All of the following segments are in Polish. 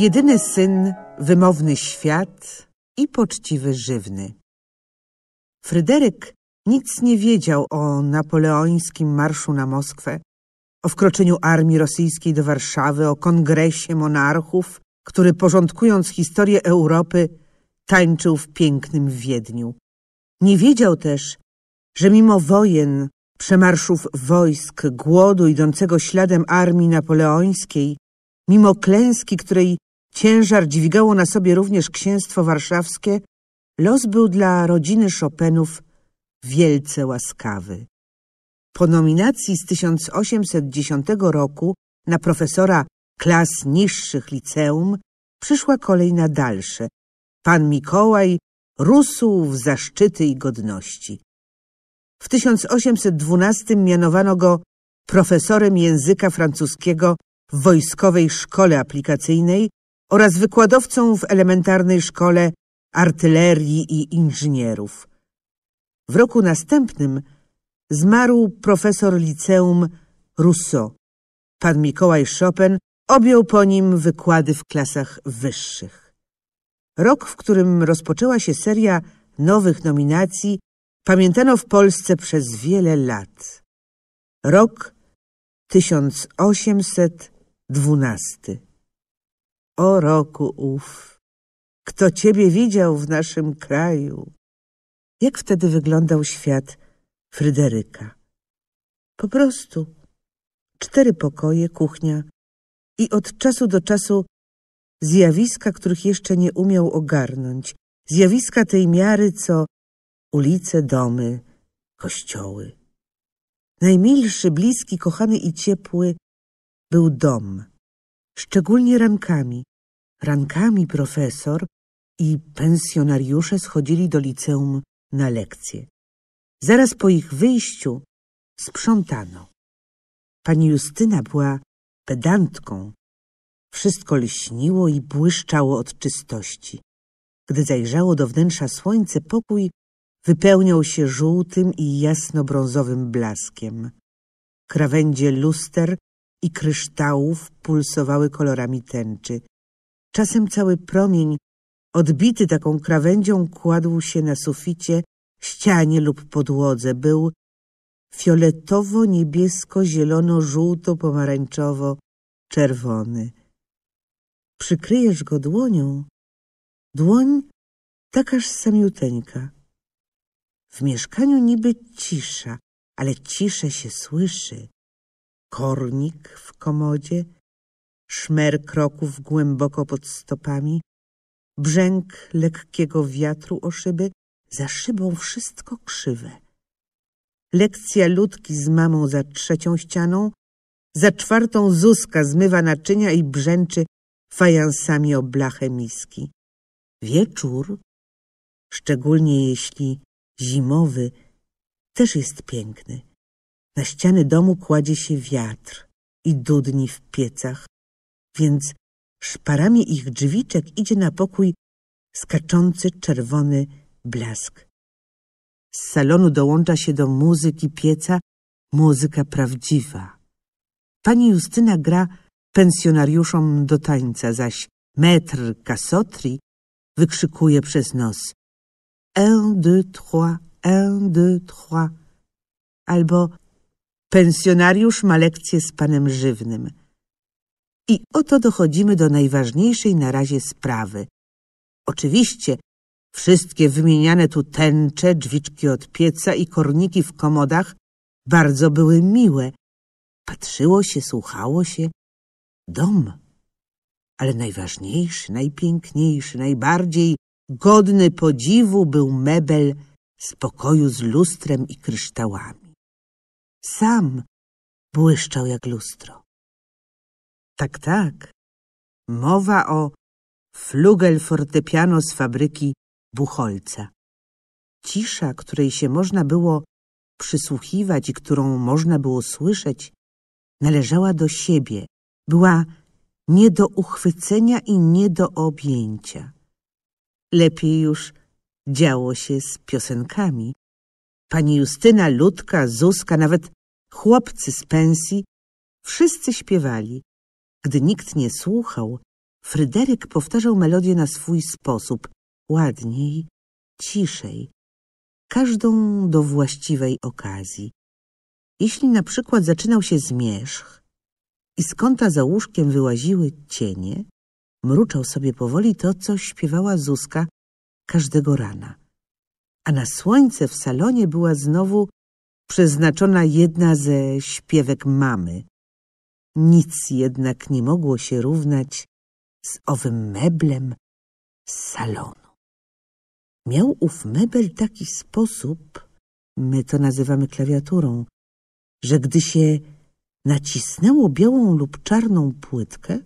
jedyny syn, wymowny świat i poczciwy żywny. Fryderyk nic nie wiedział o napoleońskim marszu na Moskwę, o wkroczeniu armii rosyjskiej do Warszawy, o kongresie monarchów, który porządkując historię Europy tańczył w pięknym Wiedniu. Nie wiedział też, że mimo wojen, przemarszów wojsk, głodu idącego śladem armii napoleońskiej, mimo klęski, której Ciężar dźwigało na sobie również księstwo warszawskie. Los był dla rodziny Chopinów wielce łaskawy. Po nominacji z 1810 roku na profesora klas niższych liceum przyszła kolej na dalsze. Pan Mikołaj rósł w zaszczyty i godności. W 1812 mianowano go profesorem języka francuskiego w Wojskowej Szkole Aplikacyjnej oraz wykładowcą w elementarnej szkole artylerii i inżynierów. W roku następnym zmarł profesor liceum Rousseau. Pan Mikołaj Chopin objął po nim wykłady w klasach wyższych. Rok, w którym rozpoczęła się seria nowych nominacji, pamiętano w Polsce przez wiele lat. Rok 1812 o roku ów, kto ciebie widział w naszym kraju. Jak wtedy wyglądał świat Fryderyka? Po prostu cztery pokoje, kuchnia i od czasu do czasu zjawiska, których jeszcze nie umiał ogarnąć, zjawiska tej miary, co ulice, domy, kościoły. Najmilszy, bliski, kochany i ciepły był dom, szczególnie rankami, Rankami profesor i pensjonariusze schodzili do liceum na lekcje. Zaraz po ich wyjściu sprzątano. Pani Justyna była pedantką. Wszystko lśniło i błyszczało od czystości. Gdy zajrzało do wnętrza słońce, pokój wypełniał się żółtym i jasnobrązowym blaskiem. Krawędzie luster i kryształów pulsowały kolorami tęczy. Czasem cały promień, odbity taką krawędzią, kładł się na suficie, ścianie lub podłodze. Był fioletowo, niebiesko, zielono, żółto, pomarańczowo, czerwony. Przykryjesz go dłonią, dłoń takaż samiuteńka. W mieszkaniu niby cisza, ale ciszę się słyszy. Kornik w komodzie, szmer kroków głęboko pod stopami, brzęk lekkiego wiatru o szyby, za szybą wszystko krzywe. Lekcja ludki z mamą za trzecią ścianą, za czwartą Zuzka zmywa naczynia i brzęczy fajansami o blachę miski. Wieczór, szczególnie jeśli zimowy, też jest piękny. Na ściany domu kładzie się wiatr i dudni w piecach, więc szparami ich drzwiczek idzie na pokój skaczący czerwony blask. Z salonu dołącza się do muzyki pieca muzyka prawdziwa. Pani Justyna gra pensjonariuszom do tańca, zaś metr kasotri wykrzykuje przez nos un, deux, trois, un, deux, trois albo pensjonariusz ma lekcję z panem żywnym. I oto dochodzimy do najważniejszej na razie sprawy. Oczywiście wszystkie wymieniane tu tęcze, drzwiczki od pieca i korniki w komodach bardzo były miłe. Patrzyło się, słuchało się. Dom. Ale najważniejszy, najpiękniejszy, najbardziej godny podziwu był mebel z pokoju z lustrem i kryształami. Sam błyszczał jak lustro. Tak, tak. Mowa o flugel fortepiano z fabryki Bucholca. Cisza, której się można było przysłuchiwać i którą można było słyszeć, należała do siebie, była nie do uchwycenia i nie do objęcia. Lepiej już działo się z piosenkami. Pani Justyna, Ludka, Zuska, nawet chłopcy z pensji, wszyscy śpiewali. Gdy nikt nie słuchał, Fryderyk powtarzał melodię na swój sposób, ładniej, ciszej, każdą do właściwej okazji. Jeśli na przykład zaczynał się zmierzch i z kąta za łóżkiem wyłaziły cienie, mruczał sobie powoli to, co śpiewała Zuska każdego rana. A na słońce w salonie była znowu przeznaczona jedna ze śpiewek mamy, nic jednak nie mogło się równać z owym meblem z salonu. Miał ów mebel taki sposób, my to nazywamy klawiaturą, że gdy się nacisnęło białą lub czarną płytkę,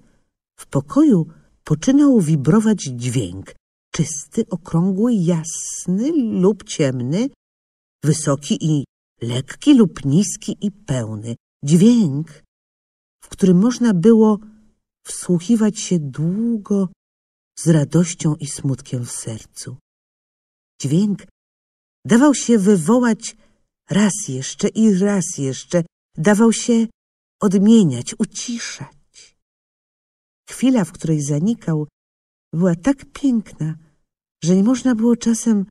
w pokoju poczynał wibrować dźwięk, czysty, okrągły, jasny lub ciemny, wysoki i lekki lub niski i pełny. Dźwięk w którym można było wsłuchiwać się długo z radością i smutkiem w sercu. Dźwięk dawał się wywołać raz jeszcze i raz jeszcze, dawał się odmieniać, uciszać. Chwila, w której zanikał, była tak piękna, że nie można było czasem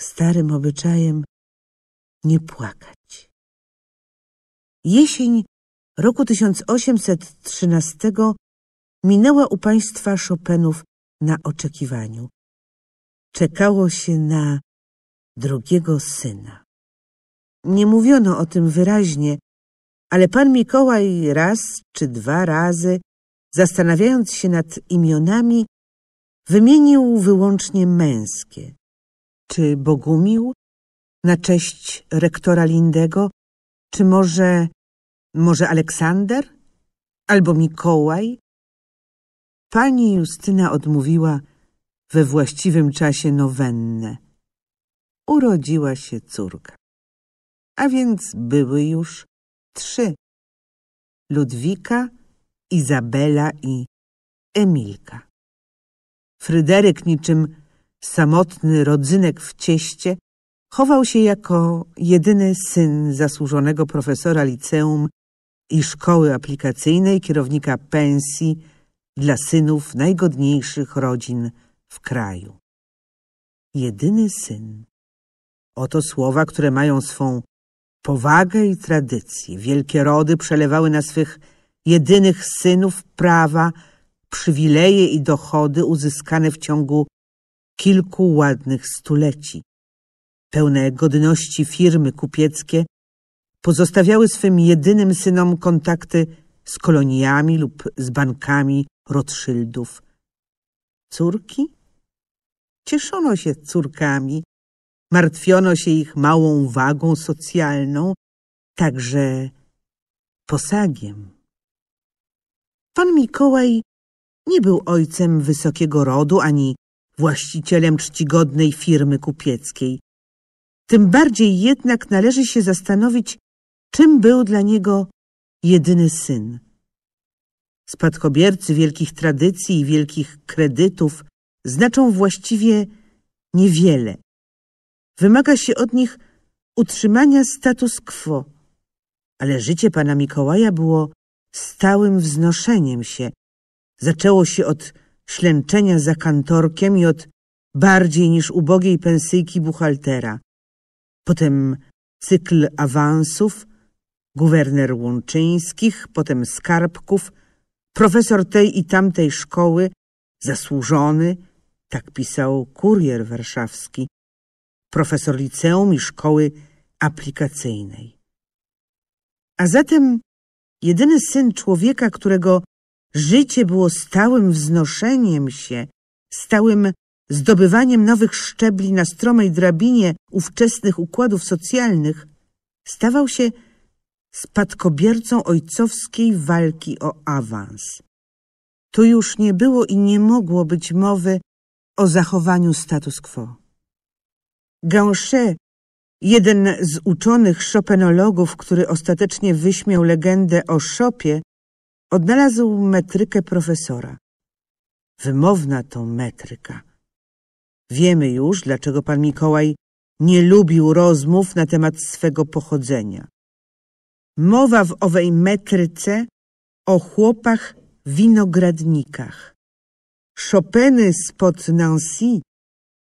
starym obyczajem nie płakać. Jesień roku 1813 minęła u państwa Chopinów na oczekiwaniu. Czekało się na drugiego syna. Nie mówiono o tym wyraźnie, ale pan Mikołaj raz czy dwa razy, zastanawiając się nad imionami, wymienił wyłącznie męskie. Czy Bogumił, na cześć rektora Lindego, czy może może Aleksander? Albo Mikołaj? Pani Justyna odmówiła we właściwym czasie nowennę. Urodziła się córka. A więc były już trzy. Ludwika, Izabela i Emilka. Fryderyk niczym samotny rodzynek w cieście chował się jako jedyny syn zasłużonego profesora liceum i szkoły aplikacyjnej kierownika pensji dla synów najgodniejszych rodzin w kraju. Jedyny syn. Oto słowa, które mają swą powagę i tradycję. Wielkie rody przelewały na swych jedynych synów prawa, przywileje i dochody uzyskane w ciągu kilku ładnych stuleci. Pełne godności firmy kupieckie pozostawiały swym jedynym synom kontakty z koloniami lub z bankami Rothschildów. Córki? Cieszono się córkami, martwiono się ich małą wagą socjalną, także posagiem. Pan Mikołaj nie był ojcem wysokiego rodu ani właścicielem czcigodnej firmy kupieckiej. Tym bardziej jednak należy się zastanowić, czym był dla niego jedyny syn. Spadkobiercy wielkich tradycji i wielkich kredytów znaczą właściwie niewiele. Wymaga się od nich utrzymania status quo, ale życie pana Mikołaja było stałym wznoszeniem się. Zaczęło się od ślęczenia za kantorkiem i od bardziej niż ubogiej pensyjki buchaltera. Potem cykl awansów, guwerner Łączyńskich, potem Skarbków, profesor tej i tamtej szkoły, zasłużony, tak pisał kurier warszawski, profesor liceum i szkoły aplikacyjnej. A zatem jedyny syn człowieka, którego życie było stałym wznoszeniem się, stałym zdobywaniem nowych szczebli na stromej drabinie ówczesnych układów socjalnych, stawał się spadkobiercą ojcowskiej walki o awans. Tu już nie było i nie mogło być mowy o zachowaniu status quo. Gauchet, jeden z uczonych szopenologów, który ostatecznie wyśmiał legendę o szopie, odnalazł metrykę profesora. Wymowna to metryka. Wiemy już, dlaczego pan Mikołaj nie lubił rozmów na temat swego pochodzenia. Mowa w owej metryce o chłopach winogradnikach. Chopiny spod Nancy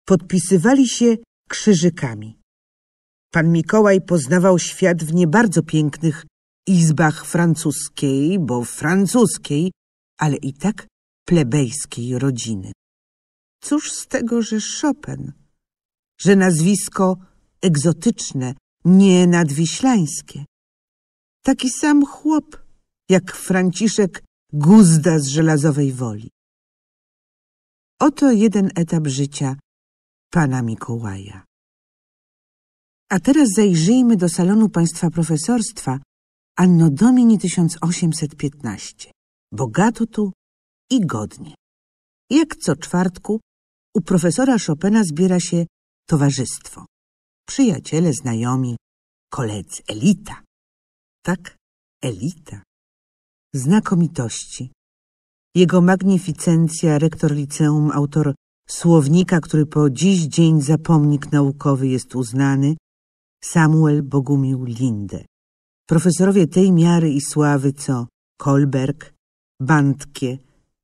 podpisywali się krzyżykami. Pan Mikołaj poznawał świat w nie bardzo pięknych izbach francuskiej, bo francuskiej, ale i tak plebejskiej rodziny. Cóż z tego, że Chopin, że nazwisko egzotyczne, nie nadwiślańskie taki sam chłop jak Franciszek Guzda z żelazowej woli. Oto jeden etap życia pana Mikołaja. A teraz zajrzyjmy do salonu państwa profesorstwa Anno Domini 1815. Bogato tu i godnie. Jak co czwartku u profesora Chopina zbiera się towarzystwo. Przyjaciele, znajomi, koledzy, elita. Tak, elita. Znakomitości. Jego magnificencja, rektor liceum, autor słownika, który po dziś dzień za pomnik naukowy jest uznany, Samuel Bogumił Linde. Profesorowie tej miary i sławy, co Kolberg, Bandkie,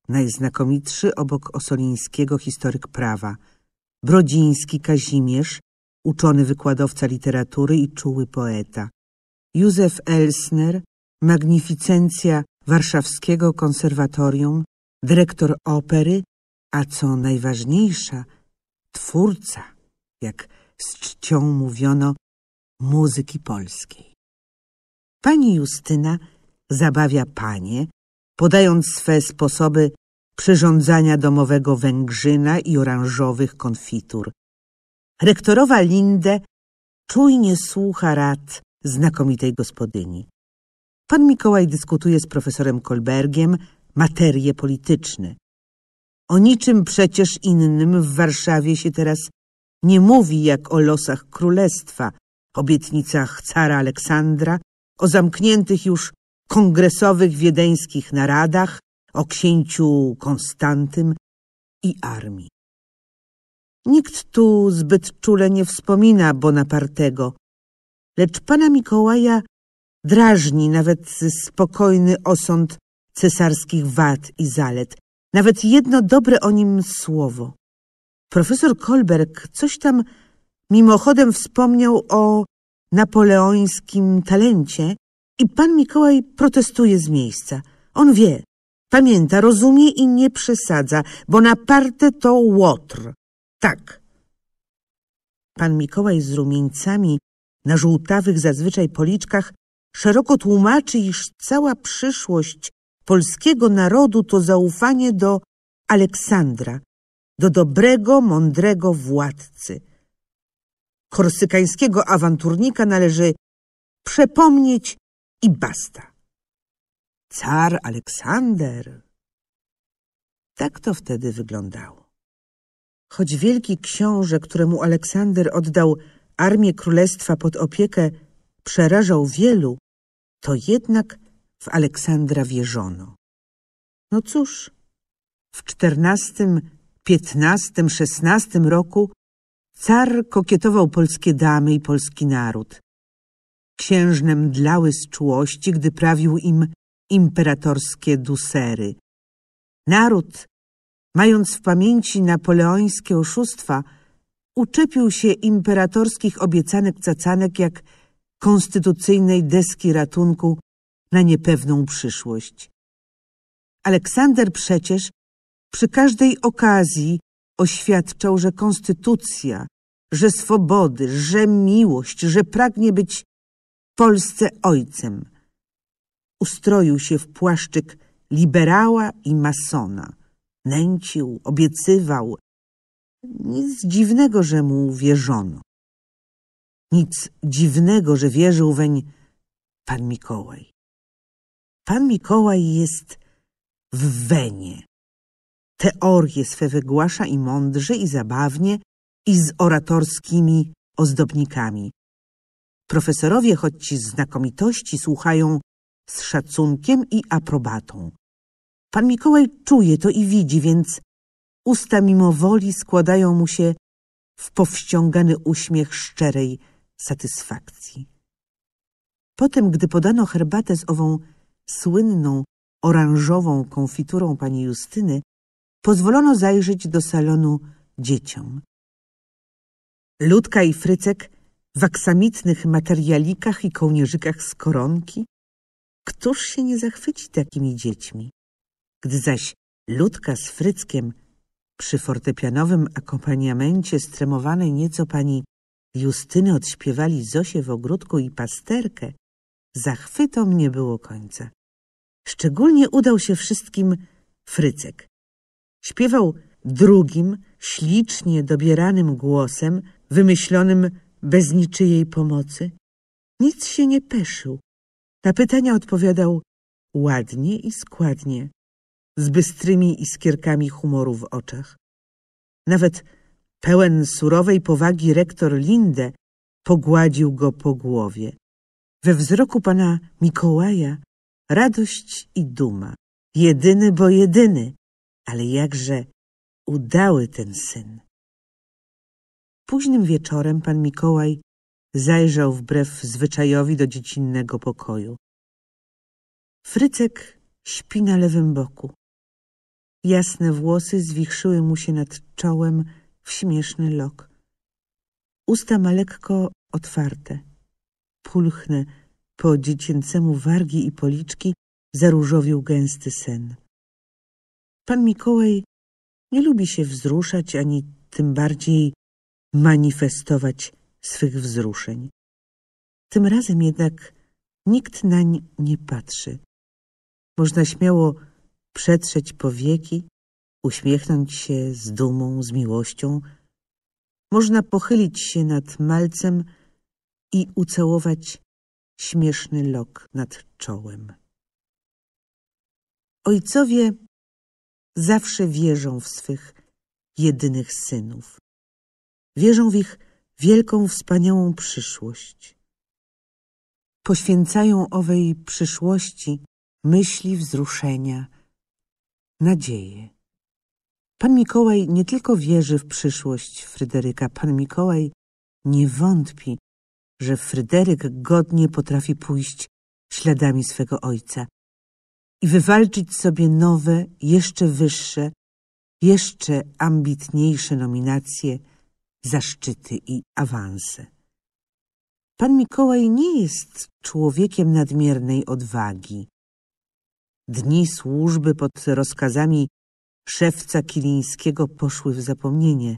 najznakomitszy obok Osolińskiego historyk prawa, Brodziński Kazimierz, uczony wykładowca literatury i czuły poeta, Józef Elsner, magnificencja Warszawskiego Konserwatorium, dyrektor opery, a co najważniejsza, twórca, jak z czcią mówiono, muzyki polskiej. Pani Justyna zabawia panie, podając swe sposoby przyrządzania domowego węgrzyna i oranżowych konfitur. Rektorowa Linde czujnie słucha rad znakomitej gospodyni. Pan Mikołaj dyskutuje z profesorem Kolbergiem materie polityczne. O niczym przecież innym w Warszawie się teraz nie mówi jak o losach królestwa, obietnicach cara Aleksandra, o zamkniętych już kongresowych wiedeńskich naradach, o księciu Konstantym i armii. Nikt tu zbyt czule nie wspomina Bonapartego, Lecz pana Mikołaja drażni nawet spokojny osąd cesarskich wad i zalet, nawet jedno dobre o nim słowo. Profesor Kolberg coś tam mimochodem wspomniał o napoleońskim talencie i pan Mikołaj protestuje z miejsca. On wie, pamięta, rozumie i nie przesadza, bo naparte to łotr. Tak. Pan Mikołaj z rumieńcami na żółtawych zazwyczaj policzkach szeroko tłumaczy, iż cała przyszłość polskiego narodu to zaufanie do Aleksandra, do dobrego, mądrego władcy. Korsykańskiego awanturnika należy przepomnieć i basta. Car Aleksander. Tak to wtedy wyglądało. Choć wielki książę, któremu Aleksander oddał armię królestwa pod opiekę przerażał wielu, to jednak w Aleksandra wierzono. No cóż, w XIV, XV, XVI roku car kokietował polskie damy i polski naród. Księżne mdlały z czułości, gdy prawił im imperatorskie dusery. Naród, mając w pamięci napoleońskie oszustwa, uczepił się imperatorskich obiecanek cacanek jak konstytucyjnej deski ratunku na niepewną przyszłość. Aleksander przecież przy każdej okazji oświadczał, że konstytucja, że swobody, że miłość, że pragnie być Polsce ojcem. Ustroił się w płaszczyk liberała i masona. Nęcił, obiecywał, nic dziwnego, że mu wierzono. Nic dziwnego, że wierzył weń pan Mikołaj. Pan Mikołaj jest w wenie. Teorie swe wygłasza i mądrze, i zabawnie, i z oratorskimi ozdobnikami. Profesorowie, choć ci znakomitości, słuchają z szacunkiem i aprobatą. Pan Mikołaj czuje to i widzi, więc Usta mimo woli składają mu się w powściągany uśmiech szczerej satysfakcji. Potem, gdy podano herbatę z ową słynną, oranżową konfiturą pani Justyny, pozwolono zajrzeć do salonu dzieciom. Ludka i Frycek w aksamitnych materialikach i kołnierzykach z koronki? Któż się nie zachwyci takimi dziećmi? Gdy zaś Ludka z Fryckiem przy fortepianowym akompaniamencie stremowanej nieco pani Justyny odśpiewali Zosię w ogródku i pasterkę, zachwytom nie było końca. Szczególnie udał się wszystkim Frycek. Śpiewał drugim, ślicznie dobieranym głosem, wymyślonym bez niczyjej pomocy. Nic się nie peszył. Na pytania odpowiadał ładnie i składnie, z bystrymi iskierkami humoru w oczach. Nawet pełen surowej powagi rektor Linde pogładził go po głowie. We wzroku pana Mikołaja radość i duma. Jedyny bo jedyny, ale jakże udały ten syn. Późnym wieczorem pan Mikołaj zajrzał wbrew zwyczajowi do dziecinnego pokoju. Frycek śpi na lewym boku. Jasne włosy zwichrzyły mu się nad czołem w śmieszny lok. Usta ma lekko otwarte. Pulchne, po dziecięcemu wargi i policzki zaróżowił gęsty sen. Pan Mikołaj nie lubi się wzruszać, ani tym bardziej manifestować swych wzruszeń. Tym razem jednak nikt nań nie patrzy. Można śmiało przetrzeć powieki, uśmiechnąć się z dumą, z miłością. Można pochylić się nad malcem i ucałować śmieszny lok nad czołem. Ojcowie zawsze wierzą w swych jedynych synów. Wierzą w ich wielką, wspaniałą przyszłość. Poświęcają owej przyszłości myśli wzruszenia, nadzieję. Pan Mikołaj nie tylko wierzy w przyszłość Fryderyka, pan Mikołaj nie wątpi, że Fryderyk godnie potrafi pójść śladami swego ojca i wywalczyć sobie nowe, jeszcze wyższe, jeszcze ambitniejsze nominacje, zaszczyty i awanse. Pan Mikołaj nie jest człowiekiem nadmiernej odwagi. Dni służby pod rozkazami szewca Kilińskiego poszły w zapomnienie.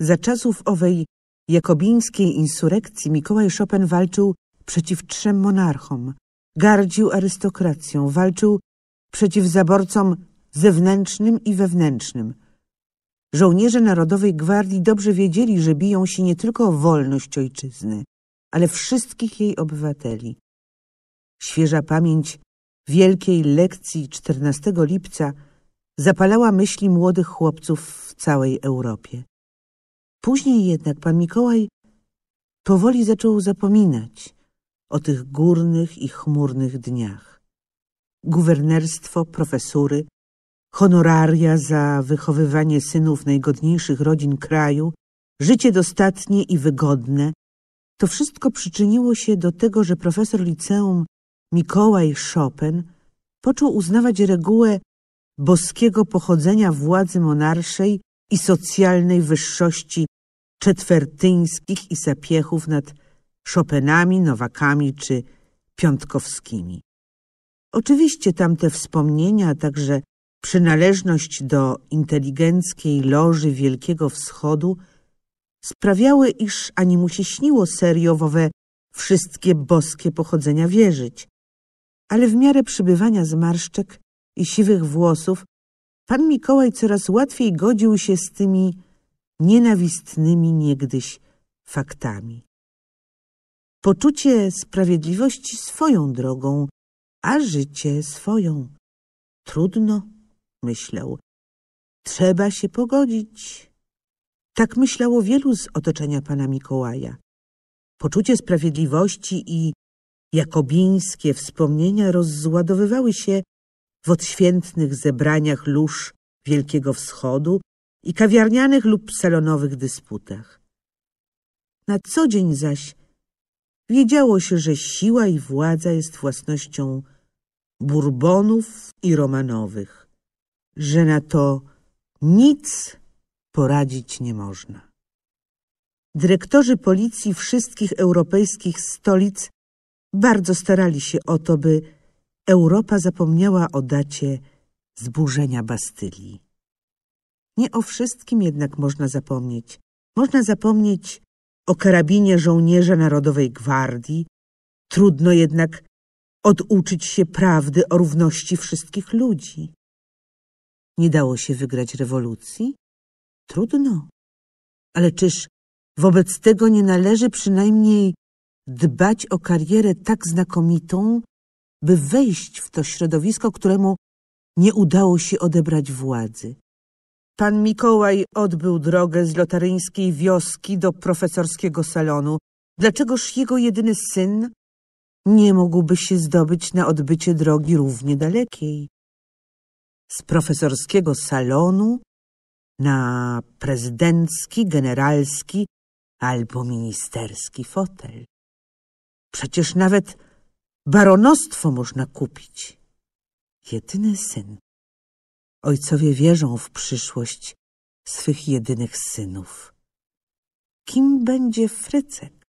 Za czasów owej jakobińskiej insurrekcji Mikołaj Chopin walczył przeciw trzem monarchom, gardził arystokracją, walczył przeciw zaborcom zewnętrznym i wewnętrznym. Żołnierze Narodowej Gwardii dobrze wiedzieli, że biją się nie tylko o wolność ojczyzny, ale wszystkich jej obywateli. Świeża pamięć wielkiej lekcji 14 lipca zapalała myśli młodych chłopców w całej Europie. Później jednak pan Mikołaj powoli zaczął zapominać o tych górnych i chmurnych dniach. Guwernerstwo, profesury, honoraria za wychowywanie synów najgodniejszych rodzin kraju, życie dostatnie i wygodne, to wszystko przyczyniło się do tego, że profesor liceum Mikołaj Chopin począł uznawać regułę boskiego pochodzenia władzy monarszej i socjalnej wyższości czetwertyńskich i sapiechów nad Chopinami, Nowakami czy Piątkowskimi. Oczywiście tamte wspomnienia, a także przynależność do inteligenckiej loży Wielkiego Wschodu sprawiały, iż ani mu się śniło owe wszystkie boskie pochodzenia wierzyć ale w miarę przybywania zmarszczek i siwych włosów pan Mikołaj coraz łatwiej godził się z tymi nienawistnymi niegdyś faktami. Poczucie sprawiedliwości swoją drogą, a życie swoją. Trudno, myślał. Trzeba się pogodzić. Tak myślało wielu z otoczenia pana Mikołaja. Poczucie sprawiedliwości i jakobińskie wspomnienia rozładowywały się w odświętnych zebraniach lóż Wielkiego Wschodu i kawiarnianych lub salonowych dysputach. Na co dzień zaś wiedziało się, że siła i władza jest własnością Burbonów i Romanowych, że na to nic poradzić nie można. Dyrektorzy policji wszystkich europejskich stolic bardzo starali się o to, by Europa zapomniała o dacie zburzenia Bastylii. Nie o wszystkim jednak można zapomnieć. Można zapomnieć o karabinie żołnierza Narodowej Gwardii. Trudno jednak oduczyć się prawdy o równości wszystkich ludzi. Nie dało się wygrać rewolucji? Trudno. Ale czyż wobec tego nie należy przynajmniej dbać o karierę tak znakomitą, by wejść w to środowisko, któremu nie udało się odebrać władzy. Pan Mikołaj odbył drogę z lotaryńskiej wioski do profesorskiego salonu. Dlaczegoż jego jedyny syn nie mógłby się zdobyć na odbycie drogi równie dalekiej? Z profesorskiego salonu na prezydencki, generalski albo ministerski fotel. Przecież nawet baronostwo można kupić. Jedyny syn. Ojcowie wierzą w przyszłość swych jedynych synów. Kim będzie Frycek?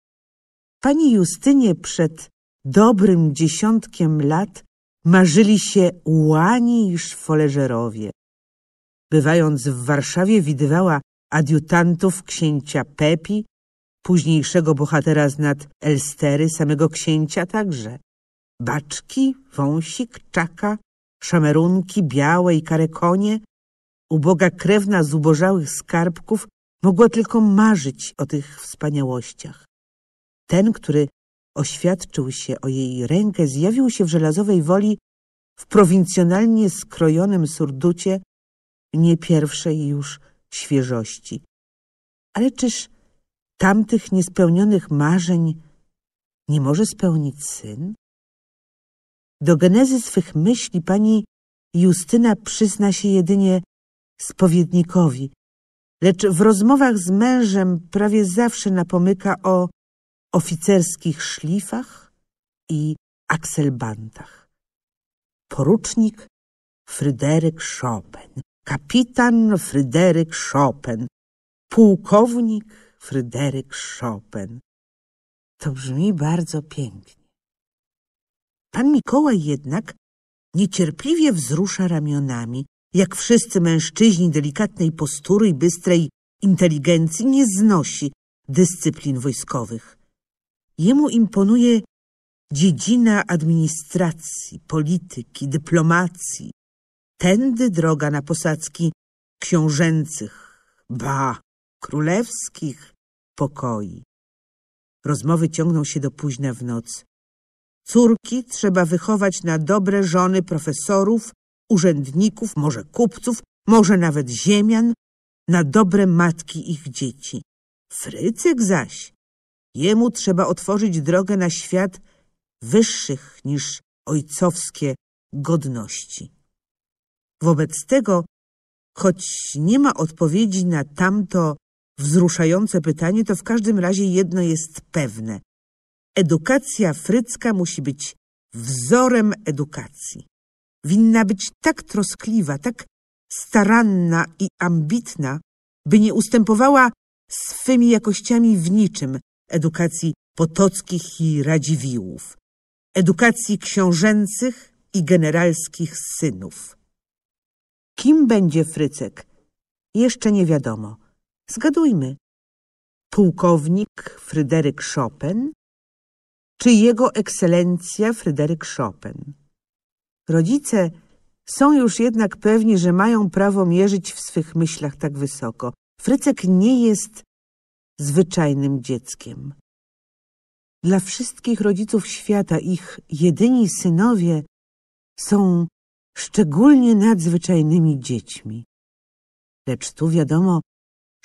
Pani Justynie przed dobrym dziesiątkiem lat marzyli się łani i szwoleżerowie. Bywając w Warszawie widywała adiutantów księcia Pepi, późniejszego bohatera z nad Elstery, samego księcia także. Baczki, wąsik, czaka, szamerunki, białe i kare konie. Uboga krewna z ubożałych skarbków mogła tylko marzyć o tych wspaniałościach. Ten, który oświadczył się o jej rękę, zjawił się w żelazowej woli w prowincjonalnie skrojonym surducie nie pierwszej już świeżości. Ale czyż Tamtych niespełnionych marzeń nie może spełnić syn? Do genezy swych myśli pani Justyna przyzna się jedynie spowiednikowi, lecz w rozmowach z mężem prawie zawsze napomyka o oficerskich szlifach i akselbantach. Porucznik Fryderyk Chopin, kapitan Fryderyk Chopin, pułkownik Fryderyk Chopin. To brzmi bardzo pięknie. Pan Mikołaj jednak niecierpliwie wzrusza ramionami, jak wszyscy mężczyźni delikatnej postury i bystrej inteligencji nie znosi dyscyplin wojskowych. Jemu imponuje dziedzina administracji, polityki, dyplomacji. Tędy droga na posadzki książęcych, ba, królewskich, pokoi. Rozmowy ciągną się do późna w noc. Córki trzeba wychować na dobre żony profesorów, urzędników, może kupców, może nawet ziemian, na dobre matki ich dzieci. Frycyk zaś, jemu trzeba otworzyć drogę na świat wyższych niż ojcowskie godności. Wobec tego, choć nie ma odpowiedzi na tamto Wzruszające pytanie to w każdym razie jedno jest pewne. Edukacja frycka musi być wzorem edukacji. Winna być tak troskliwa, tak staranna i ambitna, by nie ustępowała swymi jakościami w niczym edukacji potockich i radziwiłów, edukacji książęcych i generalskich synów. Kim będzie Frycek? Jeszcze nie wiadomo. Zgadujmy. Pułkownik Fryderyk Chopin czy jego ekscelencja Fryderyk Chopin. Rodzice są już jednak pewni, że mają prawo mierzyć w swych myślach tak wysoko. Frycek nie jest zwyczajnym dzieckiem. Dla wszystkich rodziców świata ich jedyni synowie są szczególnie nadzwyczajnymi dziećmi. Lecz tu wiadomo,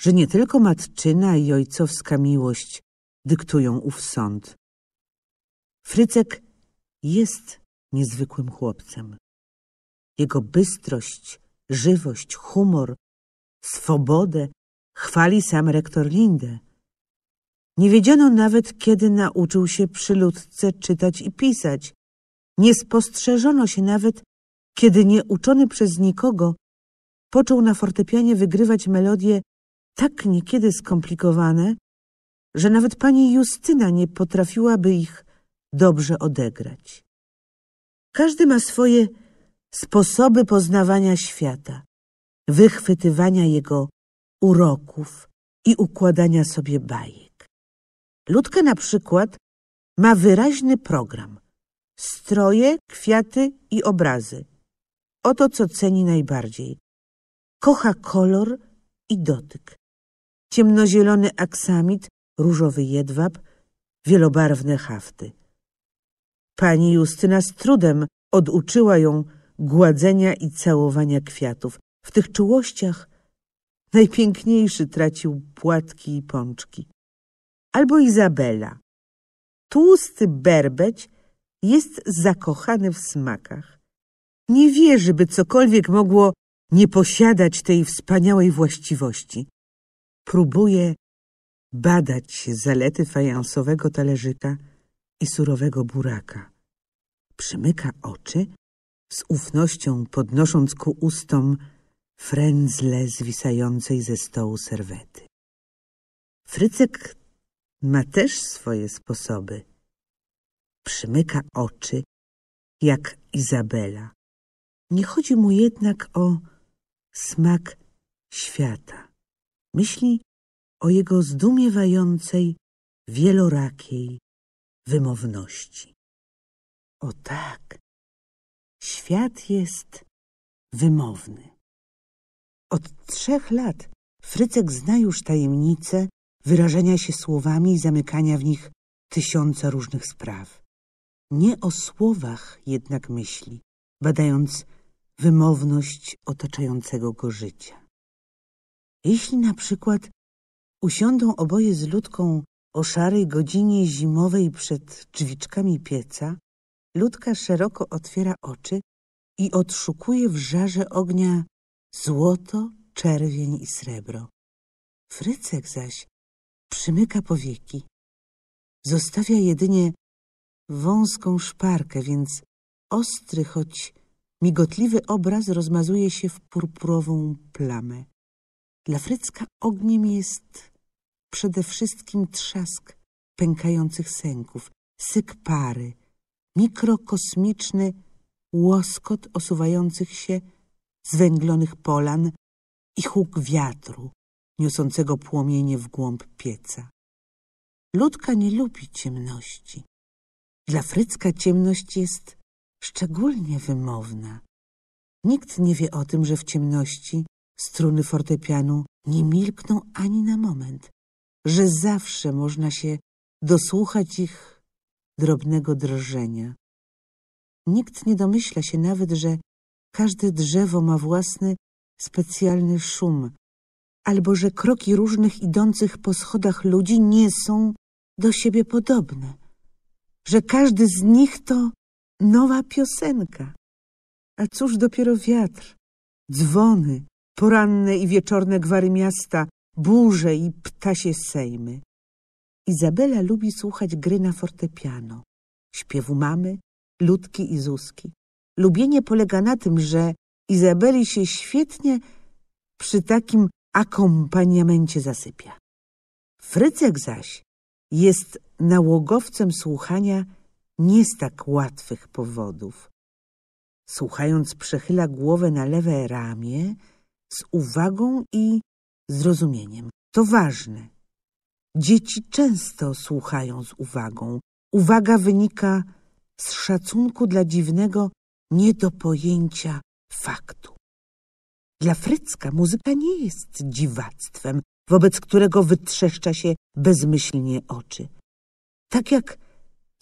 że nie tylko matczyna i ojcowska miłość dyktują ów sąd. Frycek jest niezwykłym chłopcem. Jego bystrość, żywość, humor, swobodę chwali sam rektor Linde. Nie wiedziano nawet, kiedy nauczył się przy czytać i pisać. Nie spostrzeżono się nawet, kiedy nieuczony przez nikogo począł na fortepianie wygrywać melodię tak niekiedy skomplikowane, że nawet pani Justyna nie potrafiłaby ich dobrze odegrać. Każdy ma swoje sposoby poznawania świata, wychwytywania jego uroków i układania sobie bajek. Ludka na przykład ma wyraźny program. Stroje, kwiaty i obrazy. Oto co ceni najbardziej. Kocha kolor i dotyk ciemnozielony aksamit, różowy jedwab, wielobarwne hafty. Pani Justyna z trudem oduczyła ją gładzenia i całowania kwiatów. W tych czułościach najpiękniejszy tracił płatki i pączki. Albo Izabela. Tłusty berbeć jest zakochany w smakach. Nie wierzy, by cokolwiek mogło nie posiadać tej wspaniałej właściwości. Próbuje badać zalety fajansowego talerzyka i surowego buraka. Przymyka oczy, z ufnością podnosząc ku ustom frędzle zwisającej ze stołu serwety. Frycek ma też swoje sposoby. Przymyka oczy, jak Izabela. Nie chodzi mu jednak o smak świata. Myśli o jego zdumiewającej, wielorakiej wymowności. O tak, świat jest wymowny. Od trzech lat Frycek zna już tajemnice wyrażenia się słowami i zamykania w nich tysiąca różnych spraw. Nie o słowach jednak myśli, badając wymowność otaczającego go życia. Jeśli na przykład usiądą oboje z Ludką o szarej godzinie zimowej przed drzwiczkami pieca, Ludka szeroko otwiera oczy i odszukuje w żarze ognia złoto, czerwień i srebro. Frycek zaś przymyka powieki. Zostawia jedynie wąską szparkę, więc ostry, choć migotliwy obraz rozmazuje się w purpurową plamę. Dla Frycka ogniem jest przede wszystkim trzask pękających sęków, syk pary, mikrokosmiczny łoskot osuwających się zwęglonych polan i huk wiatru niosącego płomienie w głąb pieca. Ludka nie lubi ciemności. Dla Frycka ciemność jest szczególnie wymowna. Nikt nie wie o tym, że w ciemności Struny fortepianu nie milkną ani na moment, że zawsze można się dosłuchać ich drobnego drżenia. Nikt nie domyśla się nawet, że każde drzewo ma własny, specjalny szum, albo że kroki różnych idących po schodach ludzi nie są do siebie podobne, że każdy z nich to nowa piosenka. A cóż dopiero wiatr, dzwony, poranne i wieczorne gwary miasta, burze i ptasie sejmy. Izabela lubi słuchać gry na fortepiano, śpiewu mamy, ludki i zuski. Lubienie polega na tym, że Izabeli się świetnie przy takim akompaniamencie zasypia. Frycek zaś jest nałogowcem słuchania nie z tak łatwych powodów. Słuchając przechyla głowę na lewe ramię, z uwagą i zrozumieniem. To ważne. Dzieci często słuchają z uwagą. Uwaga wynika z szacunku dla dziwnego, nie do pojęcia faktu. Dla Frycka muzyka nie jest dziwactwem, wobec którego wytrzeszcza się bezmyślnie oczy. Tak jak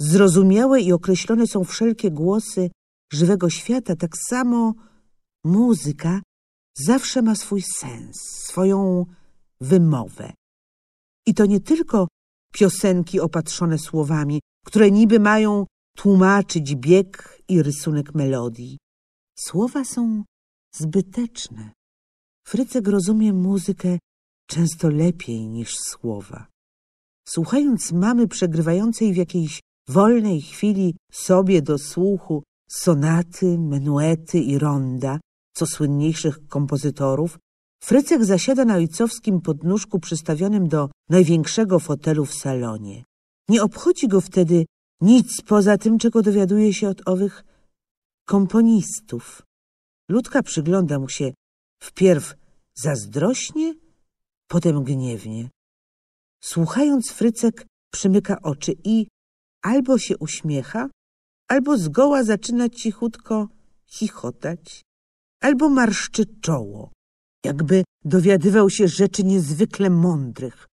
zrozumiałe i określone są wszelkie głosy żywego świata, tak samo muzyka zawsze ma swój sens, swoją wymowę. I to nie tylko piosenki opatrzone słowami, które niby mają tłumaczyć bieg i rysunek melodii. Słowa są zbyteczne. Frycek rozumie muzykę często lepiej niż słowa. Słuchając mamy przegrywającej w jakiejś wolnej chwili sobie do słuchu sonaty, menuety i ronda, co słynniejszych kompozytorów, Frycek zasiada na ojcowskim podnóżku przystawionym do największego fotelu w salonie. Nie obchodzi go wtedy nic poza tym, czego dowiaduje się od owych komponistów. Ludka przygląda mu się wpierw zazdrośnie, potem gniewnie. Słuchając Frycek przymyka oczy i albo się uśmiecha, albo zgoła zaczyna cichutko chichotać albo marszczy czoło, jakby dowiadywał się rzeczy niezwykle mądrych,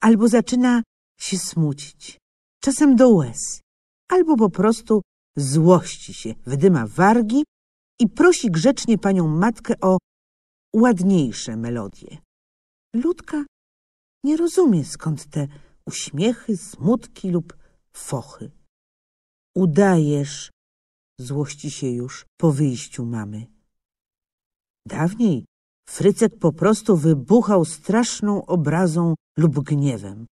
albo zaczyna się smucić, czasem do łez, albo po prostu złości się, wydyma wargi i prosi grzecznie panią matkę o ładniejsze melodie. Ludka nie rozumie skąd te uśmiechy, smutki lub fochy. Udajesz, złości się już po wyjściu mamy. Dawniej Frycek po prostu wybuchał straszną obrazą lub gniewem.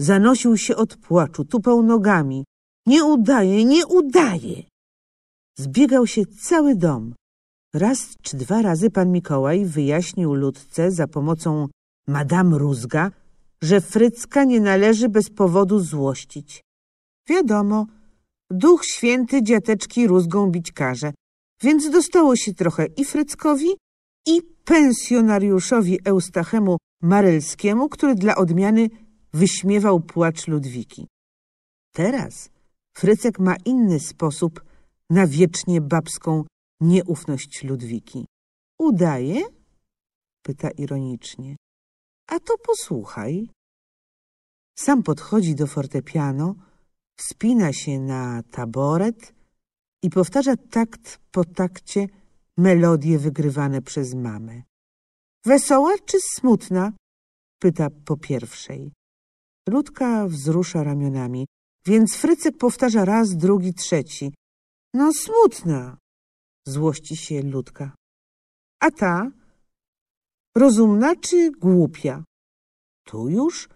Zanosił się od płaczu, tupał nogami. Nie udaje, nie udaje! Zbiegał się cały dom. Raz czy dwa razy pan Mikołaj wyjaśnił ludce za pomocą Madame Rózga, że Frycka nie należy bez powodu złościć. Wiadomo, Duch Święty dziateczki rózgą bić każe, więc dostało się trochę i Fryckowi, i pensjonariuszowi Eustachemu Marelskiemu, który dla odmiany wyśmiewał płacz Ludwiki. Teraz Frycek ma inny sposób na wiecznie babską nieufność Ludwiki. Udaje? Pyta ironicznie. A to posłuchaj. Sam podchodzi do fortepianu, wspina się na taboret, i powtarza takt po takcie melodie wygrywane przez mamę. Wesoła czy smutna? pyta po pierwszej. Ludka wzrusza ramionami, więc Frycek powtarza raz, drugi, trzeci. No smutna, złości się Ludka. A ta? Rozumna czy głupia? Tu już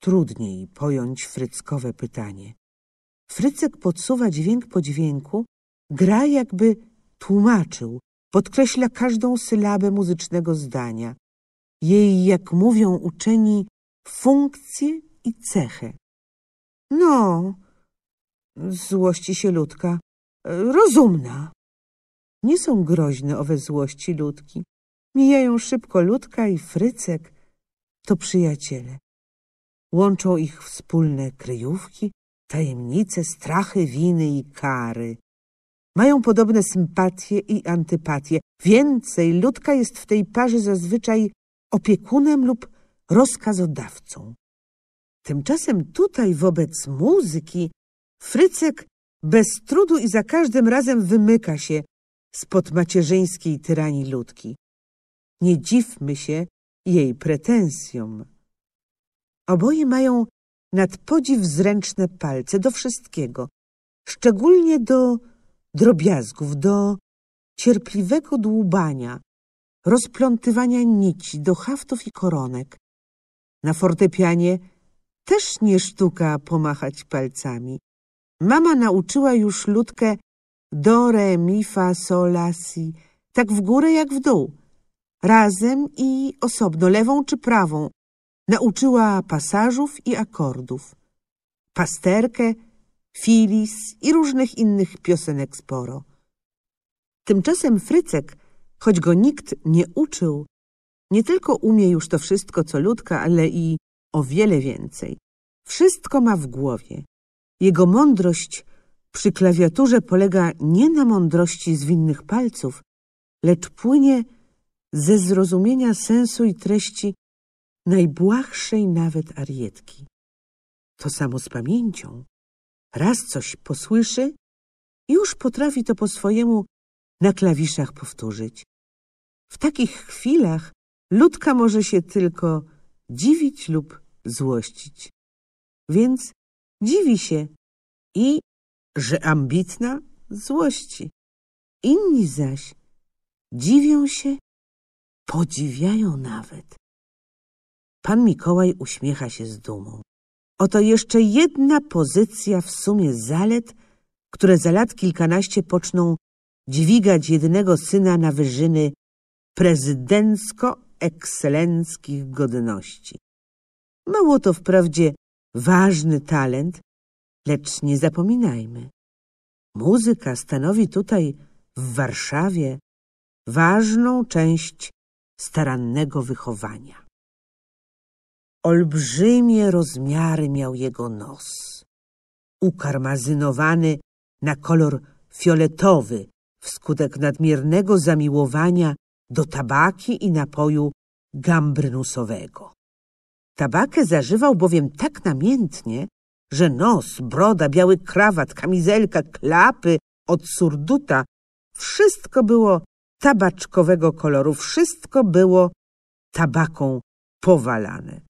trudniej pojąć Fryckowe pytanie. Frycek podsuwa dźwięk po dźwięku, Gra jakby tłumaczył, podkreśla każdą sylabę muzycznego zdania, jej, jak mówią uczeni, funkcję i cechę. No, złości się ludka, rozumna. Nie są groźne owe złości ludki. Mijają szybko ludka i frycek. To przyjaciele. Łączą ich wspólne kryjówki, tajemnice, strachy, winy i kary. Mają podobne sympatie i antypatie. Więcej, ludka jest w tej parze zazwyczaj opiekunem lub rozkazodawcą. Tymczasem tutaj wobec muzyki Frycek bez trudu i za każdym razem wymyka się spod macierzyńskiej tyranii ludki. Nie dziwmy się jej pretensjom. Oboje mają nad podziw zręczne palce do wszystkiego, szczególnie do drobiazgów, do cierpliwego dłubania, rozplątywania nici, do haftów i koronek. Na fortepianie też nie sztuka pomachać palcami. Mama nauczyła już ludkę do, re, mi, fa, sol, la, si, tak w górę jak w dół, razem i osobno, lewą czy prawą. Nauczyła pasażów i akordów. Pasterkę Filis i różnych innych piosenek sporo. Tymczasem Frycek, choć go nikt nie uczył, nie tylko umie już to wszystko, co ludka, ale i o wiele więcej. Wszystko ma w głowie. Jego mądrość przy klawiaturze polega nie na mądrości zwinnych palców, lecz płynie ze zrozumienia sensu i treści najbłahszej nawet arietki. To samo z pamięcią raz coś posłyszy, już potrafi to po swojemu na klawiszach powtórzyć. W takich chwilach ludka może się tylko dziwić lub złościć. Więc dziwi się i, że ambitna, złości. Inni zaś dziwią się, podziwiają nawet. Pan Mikołaj uśmiecha się z dumą. Oto jeszcze jedna pozycja w sumie zalet, które za lat kilkanaście poczną dźwigać jednego syna na wyżyny prezydencko-ekscelenckich godności. Mało to wprawdzie ważny talent, lecz nie zapominajmy. Muzyka stanowi tutaj, w Warszawie, ważną część starannego wychowania. Olbrzymie rozmiary miał jego nos. Ukarmazynowany na kolor fioletowy wskutek nadmiernego zamiłowania do tabaki i napoju gambrynusowego. Tabakę zażywał bowiem tak namiętnie, że nos, broda, biały krawat, kamizelka, klapy od surduta wszystko było tabaczkowego koloru, wszystko było tabaką powalane.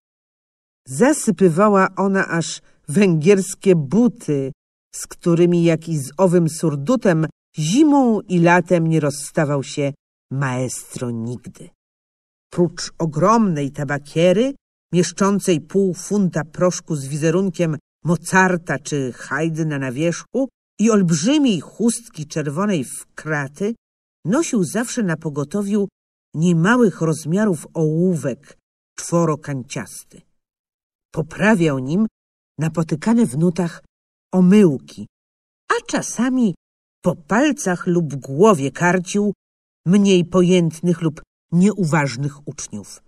Zasypywała ona aż węgierskie buty, z którymi jak i z owym surdutem zimą i latem nie rozstawał się maestro nigdy. Prócz ogromnej tabakiery, mieszczącej pół funta proszku z wizerunkiem Mozarta czy Haydna na wierzchu i olbrzymiej chustki czerwonej w kraty, nosił zawsze na pogotowiu niemałych rozmiarów ołówek czworokanciasty. Poprawiał nim napotykane w nutach omyłki, a czasami po palcach lub głowie karcił mniej pojętnych lub nieuważnych uczniów.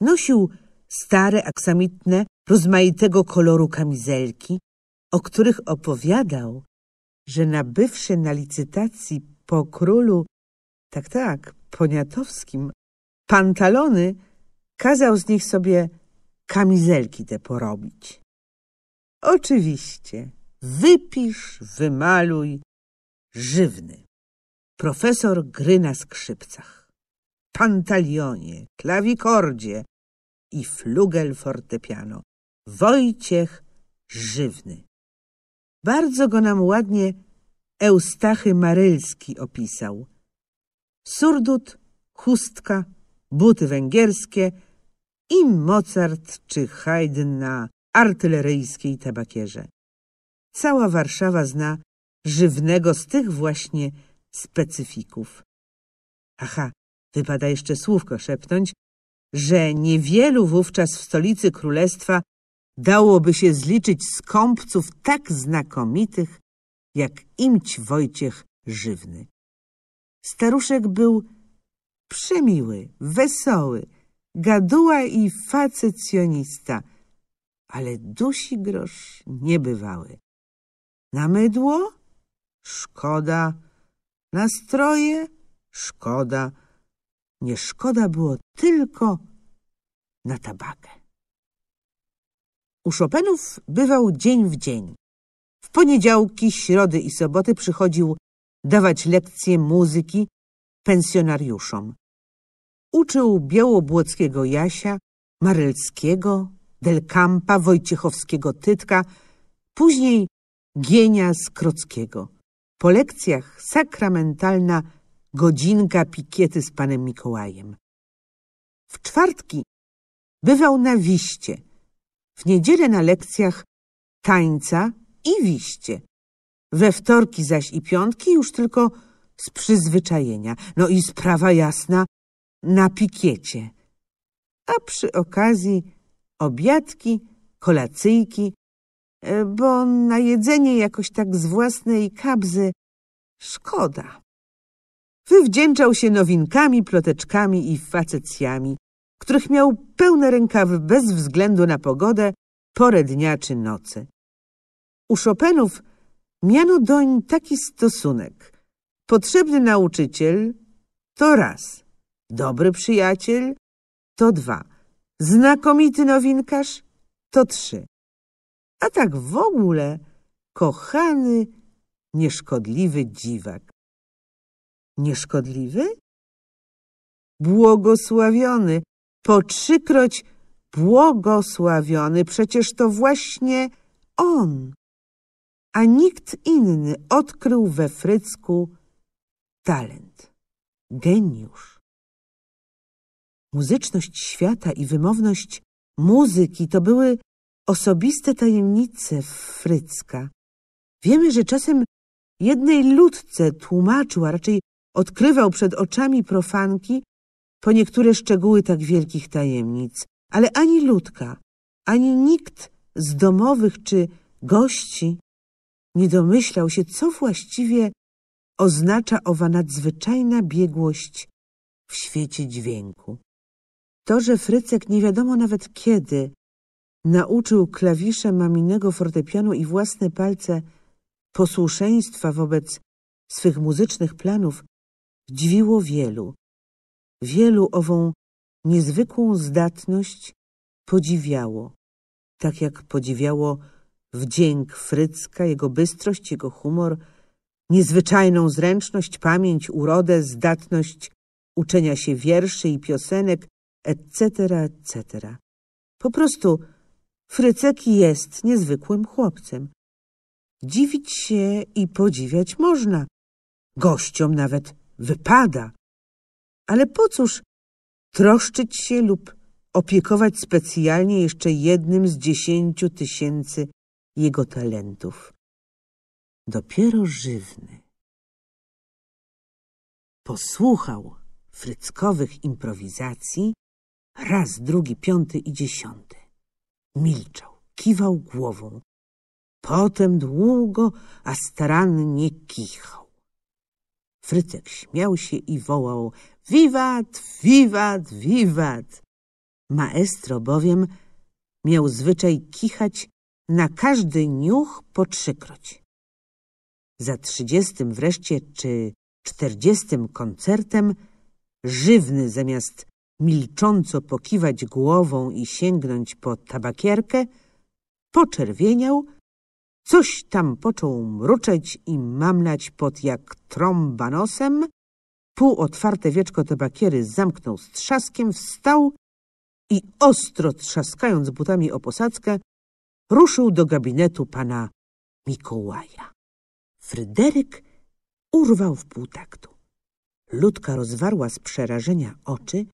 Nosił stare, aksamitne, rozmaitego koloru kamizelki, o których opowiadał, że nabywszy na licytacji po królu, tak, tak, poniatowskim, pantalony, kazał z nich sobie kamizelki te porobić. Oczywiście, wypisz, wymaluj, żywny. Profesor gry na skrzypcach, pantalionie, klawikordzie i flugel fortepiano. Wojciech Żywny. Bardzo go nam ładnie Eustachy Marylski opisał. Surdut, chustka, buty węgierskie – i Mozart czy Haydn na artyleryjskiej tabakierze. Cała Warszawa zna żywnego z tych właśnie specyfików. Aha, wypada jeszcze słówko szepnąć, że niewielu wówczas w stolicy królestwa dałoby się zliczyć skąpców tak znakomitych, jak imć Wojciech Żywny. Staruszek był przemiły, wesoły, gaduła i facecjonista, ale dusi grosz niebywały. Na mydło? Szkoda. Na stroje? Szkoda. Nie szkoda było tylko na tabakę. U Chopinów bywał dzień w dzień. W poniedziałki, środy i soboty przychodził dawać lekcje muzyki pensjonariuszom. Uczył białobłockiego Jasia, Marylskiego, Delkampa, Wojciechowskiego Tytka, później Gienia Skrockiego. Po lekcjach sakramentalna godzinka pikiety z panem Mikołajem. W czwartki bywał na wiście, w niedzielę na lekcjach tańca i wiście. We wtorki zaś i piątki już tylko z przyzwyczajenia. No i sprawa jasna, na pikiecie, a przy okazji obiadki, kolacyjki, e, bo na jedzenie jakoś tak z własnej kabzy szkoda. Wywdzięczał się nowinkami, ploteczkami i facecjami, których miał pełne rękawy bez względu na pogodę, porę dnia czy nocy. U Chopinów miano doń taki stosunek. Potrzebny nauczyciel to raz – Dobry przyjaciel to dwa. Znakomity nowinkarz to trzy. A tak w ogóle kochany, nieszkodliwy dziwak. Nieszkodliwy? Błogosławiony, po trzykroć błogosławiony, przecież to właśnie on, a nikt inny odkrył we Frycku talent, geniusz. Muzyczność świata i wymowność muzyki to były osobiste tajemnice Frycka. Wiemy, że czasem jednej ludce tłumaczył, a raczej odkrywał przed oczami profanki po niektóre szczegóły tak wielkich tajemnic. Ale ani ludka, ani nikt z domowych czy gości nie domyślał się, co właściwie oznacza owa nadzwyczajna biegłość w świecie dźwięku. To, że Frycek nie wiadomo nawet kiedy nauczył klawisze maminego fortepianu i własne palce posłuszeństwa wobec swych muzycznych planów, dziwiło wielu. Wielu ową niezwykłą zdatność podziwiało, tak jak podziwiało wdzięk Frycka, jego bystrość, jego humor, niezwyczajną zręczność, pamięć, urodę, zdatność uczenia się wierszy i piosenek, etc., etc. Po prostu Frycek jest niezwykłym chłopcem. Dziwić się i podziwiać można. Gościom nawet wypada. Ale po cóż troszczyć się lub opiekować specjalnie jeszcze jednym z dziesięciu tysięcy jego talentów? Dopiero żywny. Posłuchał fryckowych improwizacji Raz, drugi, piąty i dziesiąty. Milczał, kiwał głową. Potem długo, a starannie kichał. Frytek śmiał się i wołał Wiwat, wiwat, wiwat! Maestro bowiem miał zwyczaj kichać na każdy niuch po trzykroć. Za trzydziestym wreszcie czy czterdziestym koncertem żywny zamiast milcząco pokiwać głową i sięgnąć po tabakierkę, poczerwieniał, coś tam począł mruczeć i mamlać pod jak trąba nosem, półotwarte wieczko tabakiery zamknął z trzaskiem, wstał i ostro trzaskając butami o posadzkę, ruszył do gabinetu pana Mikołaja. Fryderyk urwał w pół taktu. Ludka rozwarła z przerażenia oczy,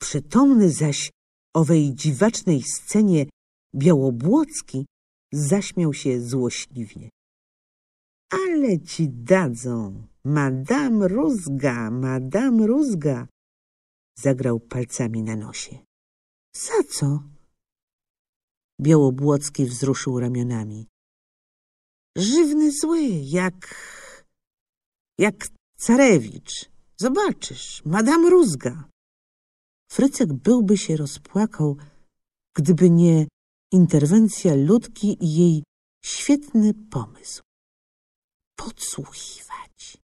Przytomny zaś owej dziwacznej scenie Białobłocki zaśmiał się złośliwie. Ale ci dadzą, madame Rózga, madame Rózga, zagrał palcami na nosie. Za co? Białobłocki wzruszył ramionami. Żywny zły, jak... jak carewicz. Zobaczysz, madame Rózga. Frycek byłby się rozpłakał, gdyby nie interwencja Ludki i jej świetny pomysł. Podsłuchiwać.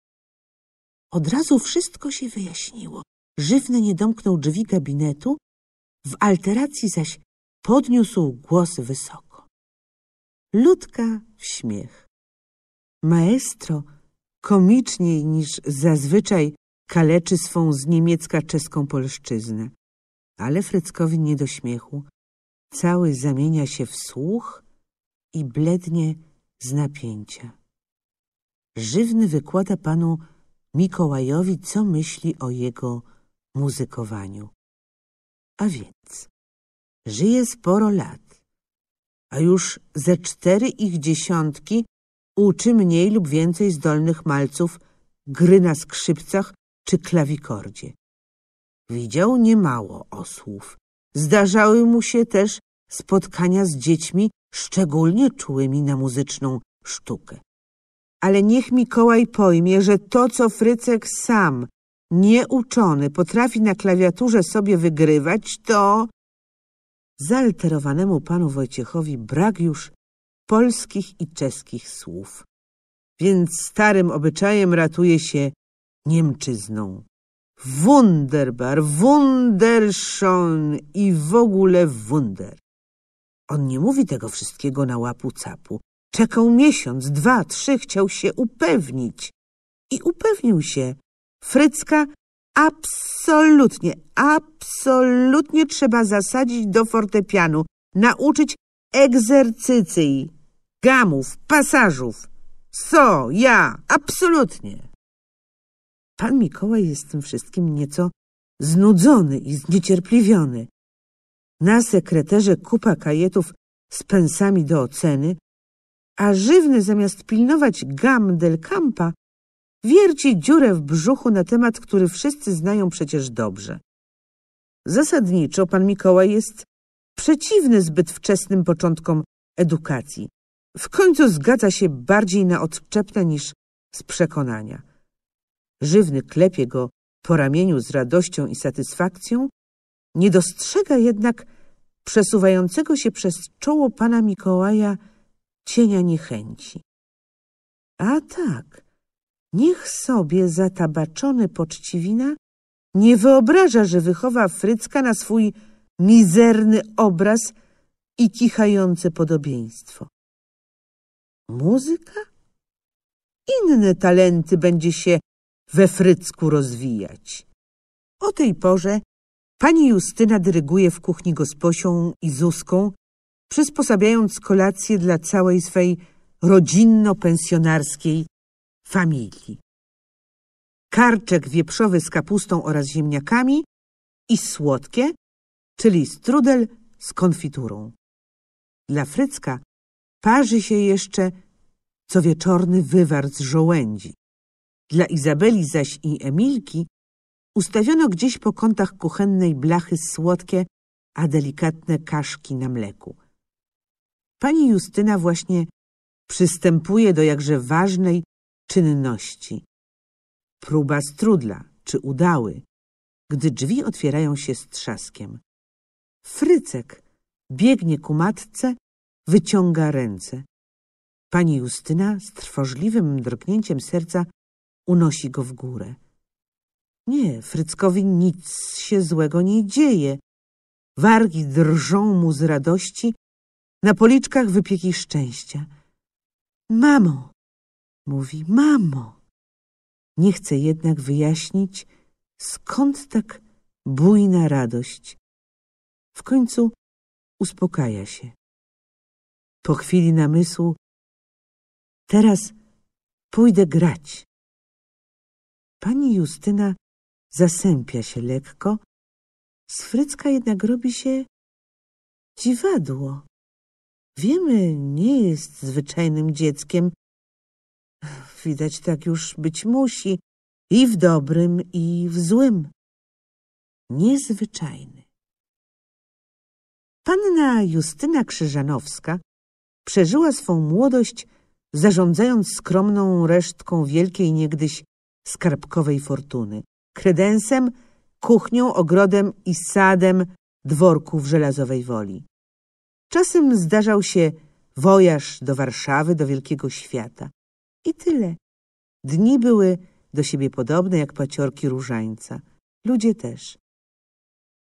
Od razu wszystko się wyjaśniło. Żywny nie domknął drzwi gabinetu, w alteracji zaś podniósł głos wysoko. Ludka w śmiech. Maestro, komiczniej niż zazwyczaj, kaleczy swą z niemiecka czeską polszczyznę. Ale Fryckowi nie do śmiechu. Cały zamienia się w słuch i blednie z napięcia. Żywny wykłada panu Mikołajowi, co myśli o jego muzykowaniu. A więc, żyje sporo lat, a już ze cztery ich dziesiątki uczy mniej lub więcej zdolnych malców gry na skrzypcach czy klawikordzie. Widział niemało osłów. Zdarzały mu się też spotkania z dziećmi szczególnie czułymi na muzyczną sztukę. Ale niech Mikołaj pojmie, że to, co Frycek sam, nieuczony, potrafi na klawiaturze sobie wygrywać, to... Zalterowanemu panu Wojciechowi brak już polskich i czeskich słów. Więc starym obyczajem ratuje się Niemczyzną. Wunderbar, wunderschön i w ogóle wunder. On nie mówi tego wszystkiego na łapu capu. Czekał miesiąc, dwa, trzy, chciał się upewnić. I upewnił się. Frycka absolutnie, absolutnie trzeba zasadzić do fortepianu, nauczyć egzercycji, gamów, pasażów. Co, ja, absolutnie. Pan Mikołaj jest tym wszystkim nieco znudzony i zniecierpliwiony. Na sekreterze kupa kajetów z pensami do oceny, a żywny zamiast pilnować gam del campa wierci dziurę w brzuchu na temat, który wszyscy znają przecież dobrze. Zasadniczo pan Mikołaj jest przeciwny zbyt wczesnym początkom edukacji. W końcu zgadza się bardziej na odczepne niż z przekonania żywny klepie go po ramieniu z radością i satysfakcją, nie dostrzega jednak przesuwającego się przez czoło pana Mikołaja cienia niechęci. A tak, niech sobie zatabaczony poczciwina nie wyobraża, że wychowa Frycka na swój mizerny obraz i kichające podobieństwo. Muzyka? Inne talenty będzie się we Frycku rozwijać. O tej porze pani Justyna dyryguje w kuchni gosposią i Zuską, przysposabiając kolację dla całej swej rodzinno-pensjonarskiej familii. Karczek wieprzowy z kapustą oraz ziemniakami i słodkie, czyli strudel z konfiturą. Dla Frycka parzy się jeszcze co wieczorny wywar z żołędzi. Dla Izabeli zaś i Emilki ustawiono gdzieś po kątach kuchennej blachy słodkie, a delikatne kaszki na mleku. Pani Justyna właśnie przystępuje do jakże ważnej czynności. Próba strudla, czy udały, gdy drzwi otwierają się z trzaskiem. Frycek biegnie ku matce, wyciąga ręce. Pani Justyna z trwożliwym drgnięciem serca unosi go w górę. Nie, Fryckowi nic się złego nie dzieje. Wargi drżą mu z radości, na policzkach wypieki szczęścia. Mamo, mówi, mamo. Nie chce jednak wyjaśnić, skąd tak bujna radość. W końcu uspokaja się. Po chwili namysłu, teraz pójdę grać. Pani Justyna zasępia się lekko, z Frycka jednak robi się dziwadło. Wiemy, nie jest zwyczajnym dzieckiem. Widać, tak już być musi i w dobrym, i w złym. Niezwyczajny. Panna Justyna Krzyżanowska przeżyła swą młodość zarządzając skromną resztką wielkiej niegdyś skarbkowej fortuny, kredensem, kuchnią, ogrodem i sadem dworków żelazowej woli. Czasem zdarzał się wojaż do Warszawy, do wielkiego świata. I tyle. Dni były do siebie podobne jak paciorki różańca. Ludzie też.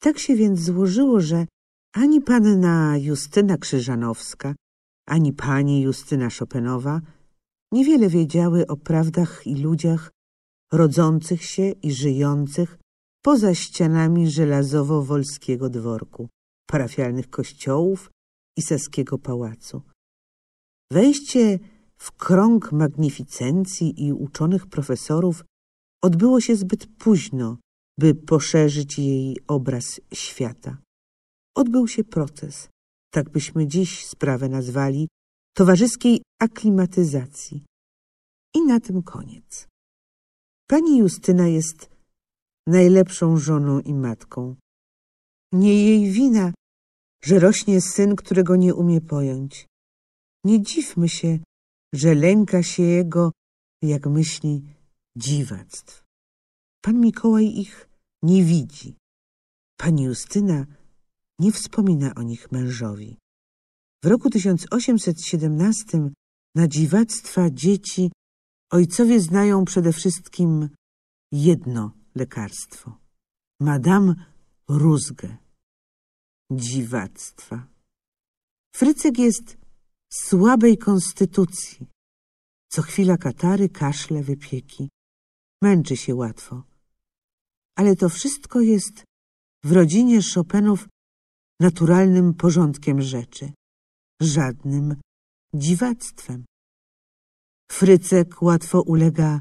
Tak się więc złożyło, że ani panna Justyna Krzyżanowska, ani pani Justyna Chopinowa niewiele wiedziały o prawdach i ludziach, rodzących się i żyjących poza ścianami żelazowo-wolskiego dworku, parafialnych kościołów i saskiego pałacu. Wejście w krąg magnificencji i uczonych profesorów odbyło się zbyt późno, by poszerzyć jej obraz świata. Odbył się proces, tak byśmy dziś sprawę nazwali, towarzyskiej aklimatyzacji. I na tym koniec. Pani Justyna jest najlepszą żoną i matką. Nie jej wina, że rośnie syn, którego nie umie pojąć. Nie dziwmy się, że lęka się jego, jak myśli, dziwactw. Pan Mikołaj ich nie widzi. Pani Justyna nie wspomina o nich mężowi. W roku 1817 na dziwactwa dzieci Ojcowie znają przede wszystkim jedno lekarstwo. Madame Rózgę. Dziwactwa. Frycek jest słabej konstytucji. Co chwila katary, kaszle, wypieki. Męczy się łatwo. Ale to wszystko jest w rodzinie Chopinów naturalnym porządkiem rzeczy. Żadnym dziwactwem. Frycek łatwo ulega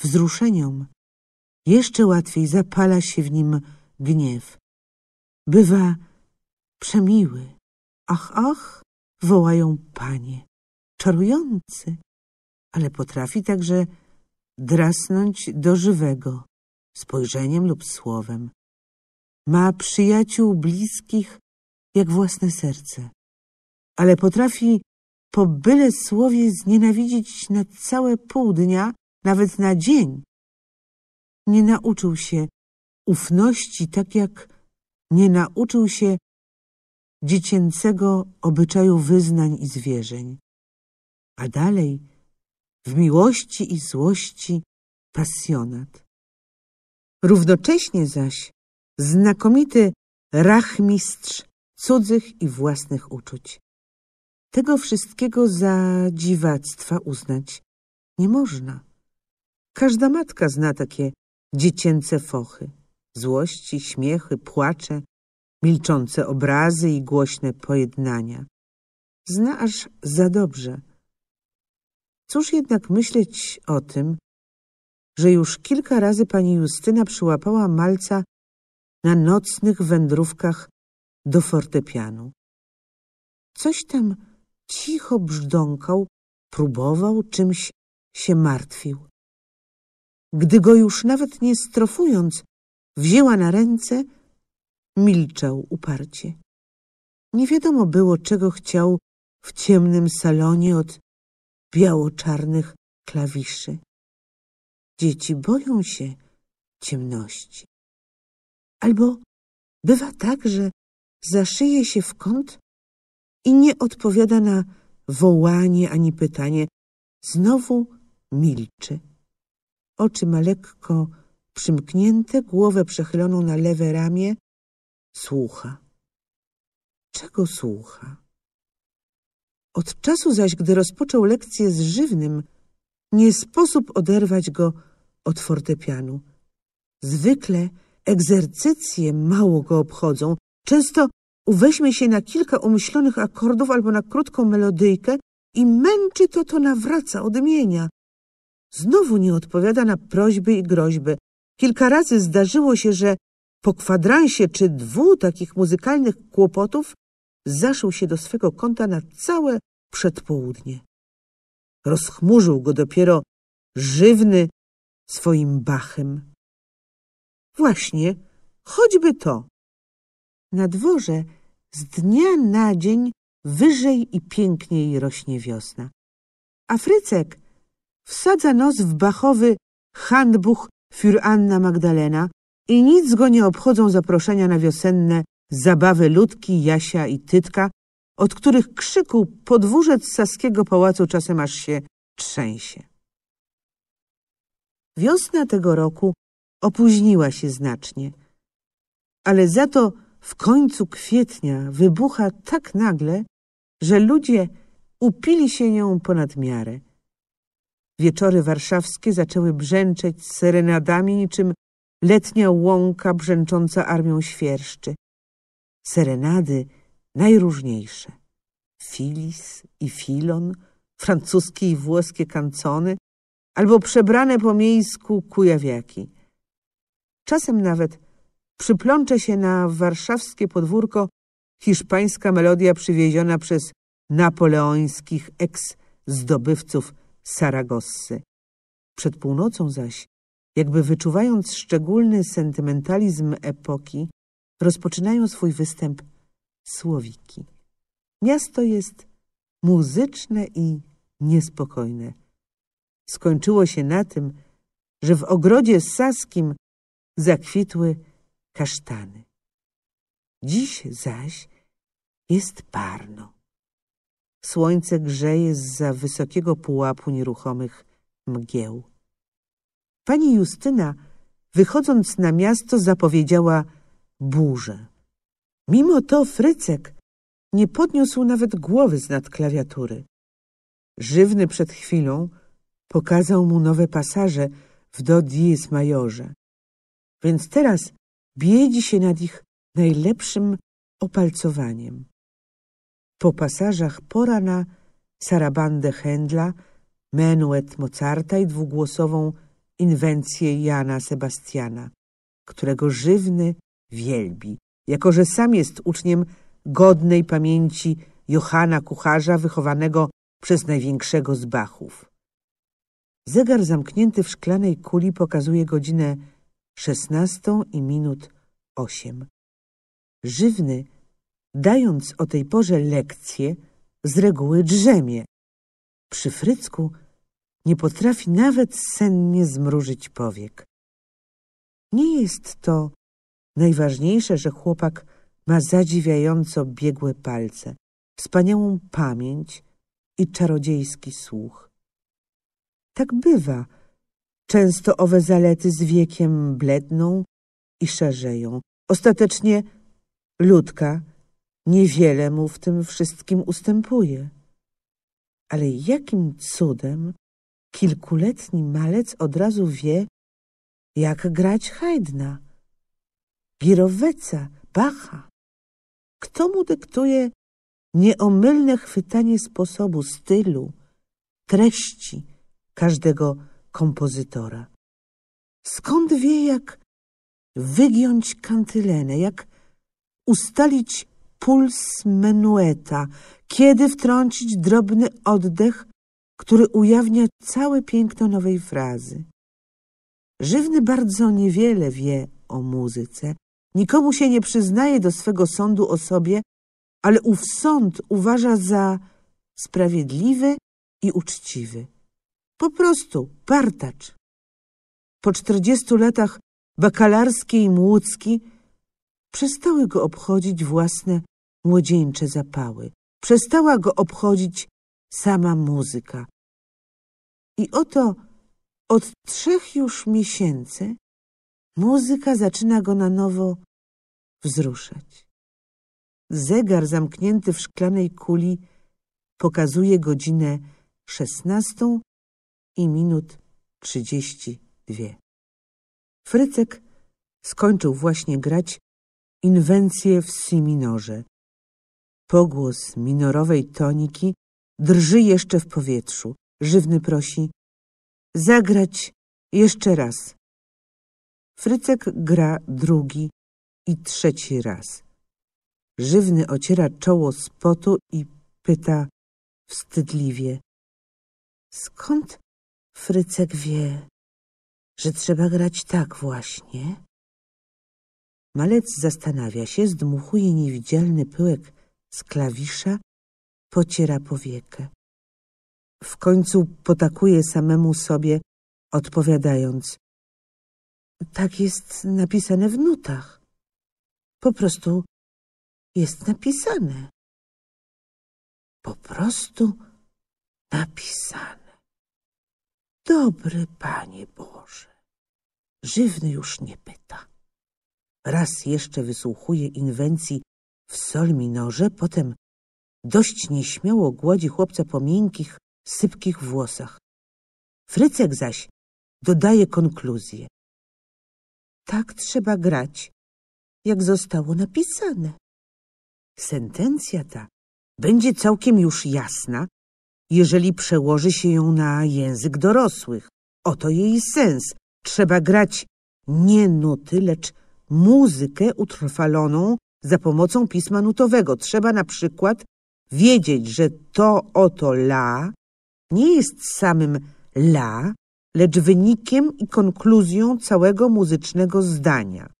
wzruszeniom, jeszcze łatwiej zapala się w nim gniew. Bywa przemiły. Ach, ach, wołają panie. Czarujący, ale potrafi także drasnąć do żywego, spojrzeniem lub słowem. Ma przyjaciół bliskich jak własne serce, ale potrafi po byle słowie znienawidzić na całe pół dnia, nawet na dzień. Nie nauczył się ufności tak jak nie nauczył się dziecięcego obyczaju wyznań i zwierzeń. A dalej w miłości i złości pasjonat. Równocześnie zaś znakomity rachmistrz cudzych i własnych uczuć. Tego wszystkiego za dziwactwa uznać nie można. Każda matka zna takie dziecięce fochy. Złości, śmiechy, płacze, milczące obrazy i głośne pojednania. Zna aż za dobrze. Cóż jednak myśleć o tym, że już kilka razy pani Justyna przyłapała malca na nocnych wędrówkach do fortepianu. Coś tam cicho brzdąkał, próbował, czymś się martwił. Gdy go już nawet nie strofując, wzięła na ręce, milczał uparcie. Nie wiadomo było, czego chciał w ciemnym salonie od biało-czarnych klawiszy. Dzieci boją się ciemności. Albo bywa tak, że zaszyje się w kąt i nie odpowiada na wołanie ani pytanie. Znowu milczy. Oczy ma lekko przymknięte, głowę przechyloną na lewe ramię. Słucha. Czego słucha? Od czasu zaś, gdy rozpoczął lekcję z żywnym, nie sposób oderwać go od fortepianu. Zwykle egzercycje mało go obchodzą, często Uweźmie się na kilka umyślonych akordów albo na krótką melodyjkę i męczy to, to nawraca, odmienia. Znowu nie odpowiada na prośby i groźby. Kilka razy zdarzyło się, że po kwadransie czy dwu takich muzykalnych kłopotów zaszł się do swego kąta na całe przedpołudnie. Rozchmurzył go dopiero żywny swoim bachem. Właśnie, choćby to. Na dworze z dnia na dzień wyżej i piękniej rośnie wiosna. Afrycek wsadza nos w bachowy Handbuch für Anna Magdalena i nic go nie obchodzą zaproszenia na wiosenne zabawy Ludki, Jasia i Tytka, od których krzyku podwórzec Saskiego Pałacu czasem aż się trzęsie. Wiosna tego roku opóźniła się znacznie, ale za to w końcu kwietnia wybucha tak nagle, że ludzie upili się nią ponad miarę. Wieczory warszawskie zaczęły brzęczeć serenadami niczym letnia łąka brzęcząca armią świerszczy. Serenady najróżniejsze. Filis i filon, francuskie i włoskie kancony albo przebrane po miejsku kujawiaki. Czasem nawet przyplącze się na warszawskie podwórko hiszpańska melodia przywieziona przez napoleońskich eks-zdobywców Saragossy. Przed północą zaś, jakby wyczuwając szczególny sentymentalizm epoki, rozpoczynają swój występ słowiki. Miasto jest muzyczne i niespokojne. Skończyło się na tym, że w ogrodzie saskim zakwitły kasztany. Dziś zaś jest parno. Słońce grzeje z za wysokiego pułapu nieruchomych mgieł. Pani Justyna, wychodząc na miasto, zapowiedziała burzę. Mimo to Frycek nie podniósł nawet głowy z nad klawiatury. Żywny przed chwilą pokazał mu nowe pasaże w do dies majorze. Więc teraz biedzi się nad ich najlepszym opalcowaniem. Po pasażach pora na sarabandę Händla, menuet Mozarta i dwugłosową inwencję Jana Sebastiana, którego żywny wielbi, jako że sam jest uczniem godnej pamięci Johana Kucharza, wychowanego przez największego z Bachów. Zegar zamknięty w szklanej kuli pokazuje godzinę szesnastą i minut osiem. Żywny, dając o tej porze lekcje, z reguły drzemie. Przy Frycku nie potrafi nawet sennie zmrużyć powiek. Nie jest to najważniejsze, że chłopak ma zadziwiająco biegłe palce, wspaniałą pamięć i czarodziejski słuch. Tak bywa, Często owe zalety z wiekiem bledną i szarzeją. Ostatecznie ludka niewiele mu w tym wszystkim ustępuje. Ale jakim cudem kilkuletni malec od razu wie, jak grać Haydna, Giroweca, Bacha? Kto mu dyktuje nieomylne chwytanie sposobu, stylu, treści każdego kompozytora. Skąd wie, jak wygiąć kantylenę, jak ustalić puls menueta, kiedy wtrącić drobny oddech, który ujawnia całe piękno nowej frazy. Żywny bardzo niewiele wie o muzyce, nikomu się nie przyznaje do swego sądu o sobie, ale ów sąd uważa za sprawiedliwy i uczciwy. Po prostu partacz. Po czterdziestu latach bakalarskiej i młódzki przestały go obchodzić własne młodzieńcze zapały. Przestała go obchodzić sama muzyka. I oto od trzech już miesięcy muzyka zaczyna go na nowo wzruszać. Zegar zamknięty w szklanej kuli pokazuje godzinę szesnastą i minut trzydzieści dwie. Frycek skończył właśnie grać inwencję w si minorze. Pogłos minorowej toniki drży jeszcze w powietrzu. Żywny prosi zagrać jeszcze raz. Frycek gra drugi i trzeci raz. Żywny ociera czoło z potu i pyta wstydliwie. Skąd Frycek wie, że trzeba grać tak właśnie. Malec zastanawia się, zdmuchuje niewidzialny pyłek z klawisza, pociera powiekę. W końcu potakuje samemu sobie, odpowiadając. Tak jest napisane w nutach. Po prostu jest napisane. Po prostu napisane. Dobry Panie Boże, żywny już nie pyta. Raz jeszcze wysłuchuje inwencji w sol minorze, potem dość nieśmiało gładzi chłopca po miękkich, sypkich włosach. Frycek zaś dodaje konkluzję. Tak trzeba grać, jak zostało napisane. Sentencja ta będzie całkiem już jasna jeżeli przełoży się ją na język dorosłych. Oto jej sens. Trzeba grać nie nuty, lecz muzykę utrwaloną za pomocą pisma nutowego. Trzeba na przykład wiedzieć, że to oto la nie jest samym la, lecz wynikiem i konkluzją całego muzycznego zdania.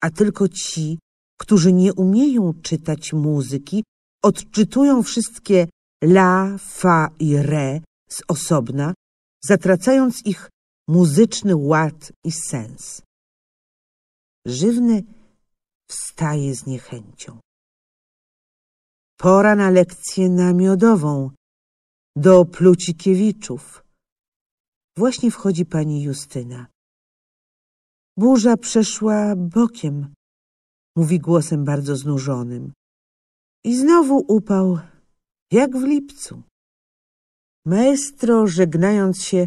A tylko ci, którzy nie umieją czytać muzyki, odczytują wszystkie la, fa i re z osobna, zatracając ich muzyczny ład i sens. Żywny wstaje z niechęcią. Pora na lekcję namiodową do Plucikiewiczów. Właśnie wchodzi pani Justyna. Burza przeszła bokiem, mówi głosem bardzo znużonym. I znowu upał jak w lipcu. Maestro, żegnając się,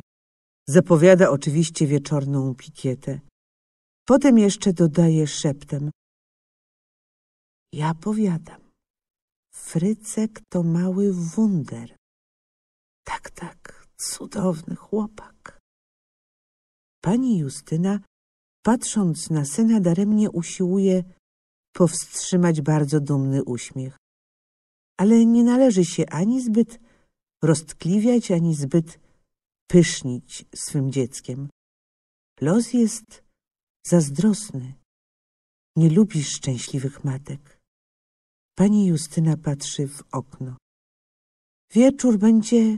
zapowiada oczywiście wieczorną pikietę. Potem jeszcze dodaje szeptem. Ja powiadam, Frycek to mały wunder. Tak, tak, cudowny chłopak. Pani Justyna, patrząc na syna, daremnie usiłuje powstrzymać bardzo dumny uśmiech ale nie należy się ani zbyt roztkliwiać, ani zbyt pysznić swym dzieckiem. Los jest zazdrosny. Nie lubi szczęśliwych matek. Pani Justyna patrzy w okno. Wieczór będzie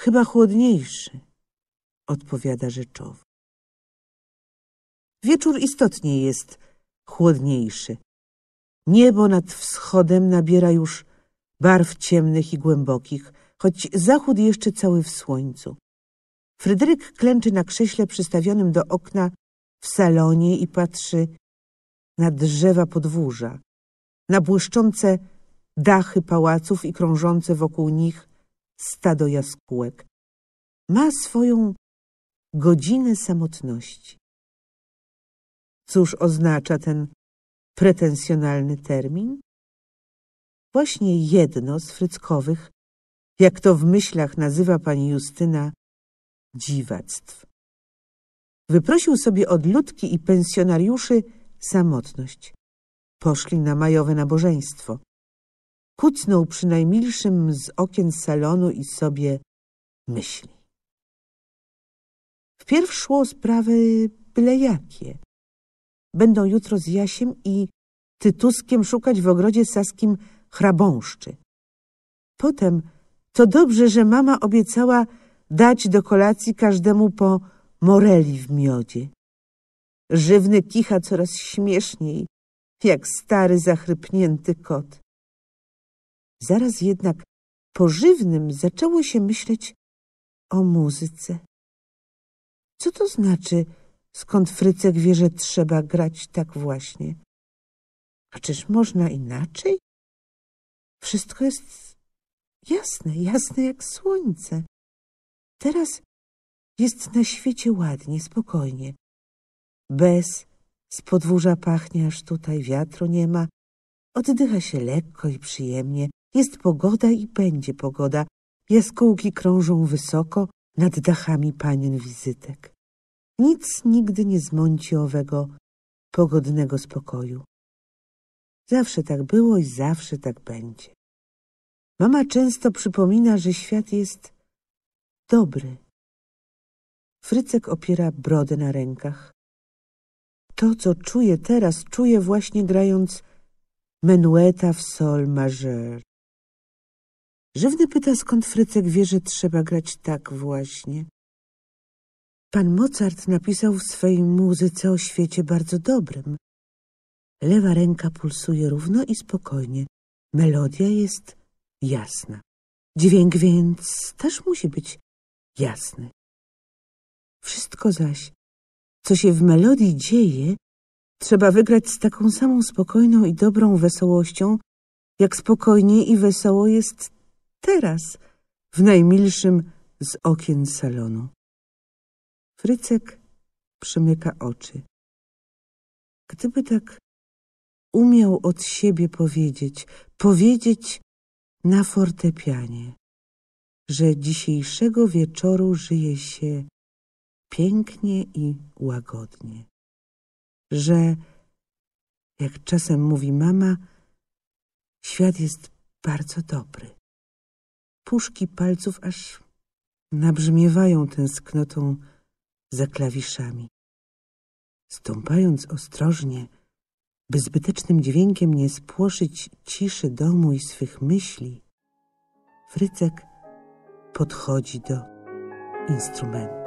chyba chłodniejszy, odpowiada rzeczowo. Wieczór istotnie jest chłodniejszy. Niebo nad wschodem nabiera już barw ciemnych i głębokich, choć zachód jeszcze cały w słońcu. Fryderyk klęczy na krześle przystawionym do okna w salonie i patrzy na drzewa podwórza, na błyszczące dachy pałaców i krążące wokół nich stado jaskółek. Ma swoją godzinę samotności. Cóż oznacza ten pretensjonalny termin? Właśnie jedno z fryckowych, jak to w myślach nazywa pani Justyna, dziwactw. Wyprosił sobie od ludki i pensjonariuszy samotność. Poszli na majowe nabożeństwo. Kucnął przy najmilszym z okien salonu i sobie myśli. Wpierw szło sprawy byle jakie. Będą jutro z Jasiem i Tytuskiem szukać w ogrodzie saskim chrabąszczy. Potem to dobrze, że mama obiecała dać do kolacji każdemu po moreli w miodzie. Żywny kicha coraz śmieszniej, jak stary zachrypnięty kot. Zaraz jednak po żywnym zaczęło się myśleć o muzyce. Co to znaczy, skąd Frycek wie, że trzeba grać tak właśnie? A czyż można inaczej? Wszystko jest jasne, jasne jak słońce. Teraz jest na świecie ładnie, spokojnie. Bez z podwórza pachnie, aż tutaj wiatru nie ma. Oddycha się lekko i przyjemnie. Jest pogoda i będzie pogoda. Jaskółki krążą wysoko nad dachami panien wizytek. Nic nigdy nie zmąci owego pogodnego spokoju. Zawsze tak było i zawsze tak będzie. Mama często przypomina, że świat jest dobry. Frycek opiera brodę na rękach. To, co czuję teraz, czuję właśnie grając menueta w sol majeur. Żywny pyta, skąd Frycek wie, że trzeba grać tak właśnie. Pan Mozart napisał w swojej muzyce o świecie bardzo dobrym, Lewa ręka pulsuje równo i spokojnie. Melodia jest jasna. Dźwięk więc też musi być jasny. Wszystko zaś, co się w melodii dzieje, trzeba wygrać z taką samą spokojną i dobrą wesołością, jak spokojnie i wesoło jest teraz w najmilszym z okien salonu. Frycek przymyka oczy. Gdyby tak umiał od siebie powiedzieć, powiedzieć na fortepianie, że dzisiejszego wieczoru żyje się pięknie i łagodnie, że, jak czasem mówi mama, świat jest bardzo dobry. Puszki palców aż nabrzmiewają tęsknotą za klawiszami. Stąpając ostrożnie, by zbytecznym dźwiękiem nie spłoszyć ciszy domu i swych myśli, Frycek podchodzi do instrumentu.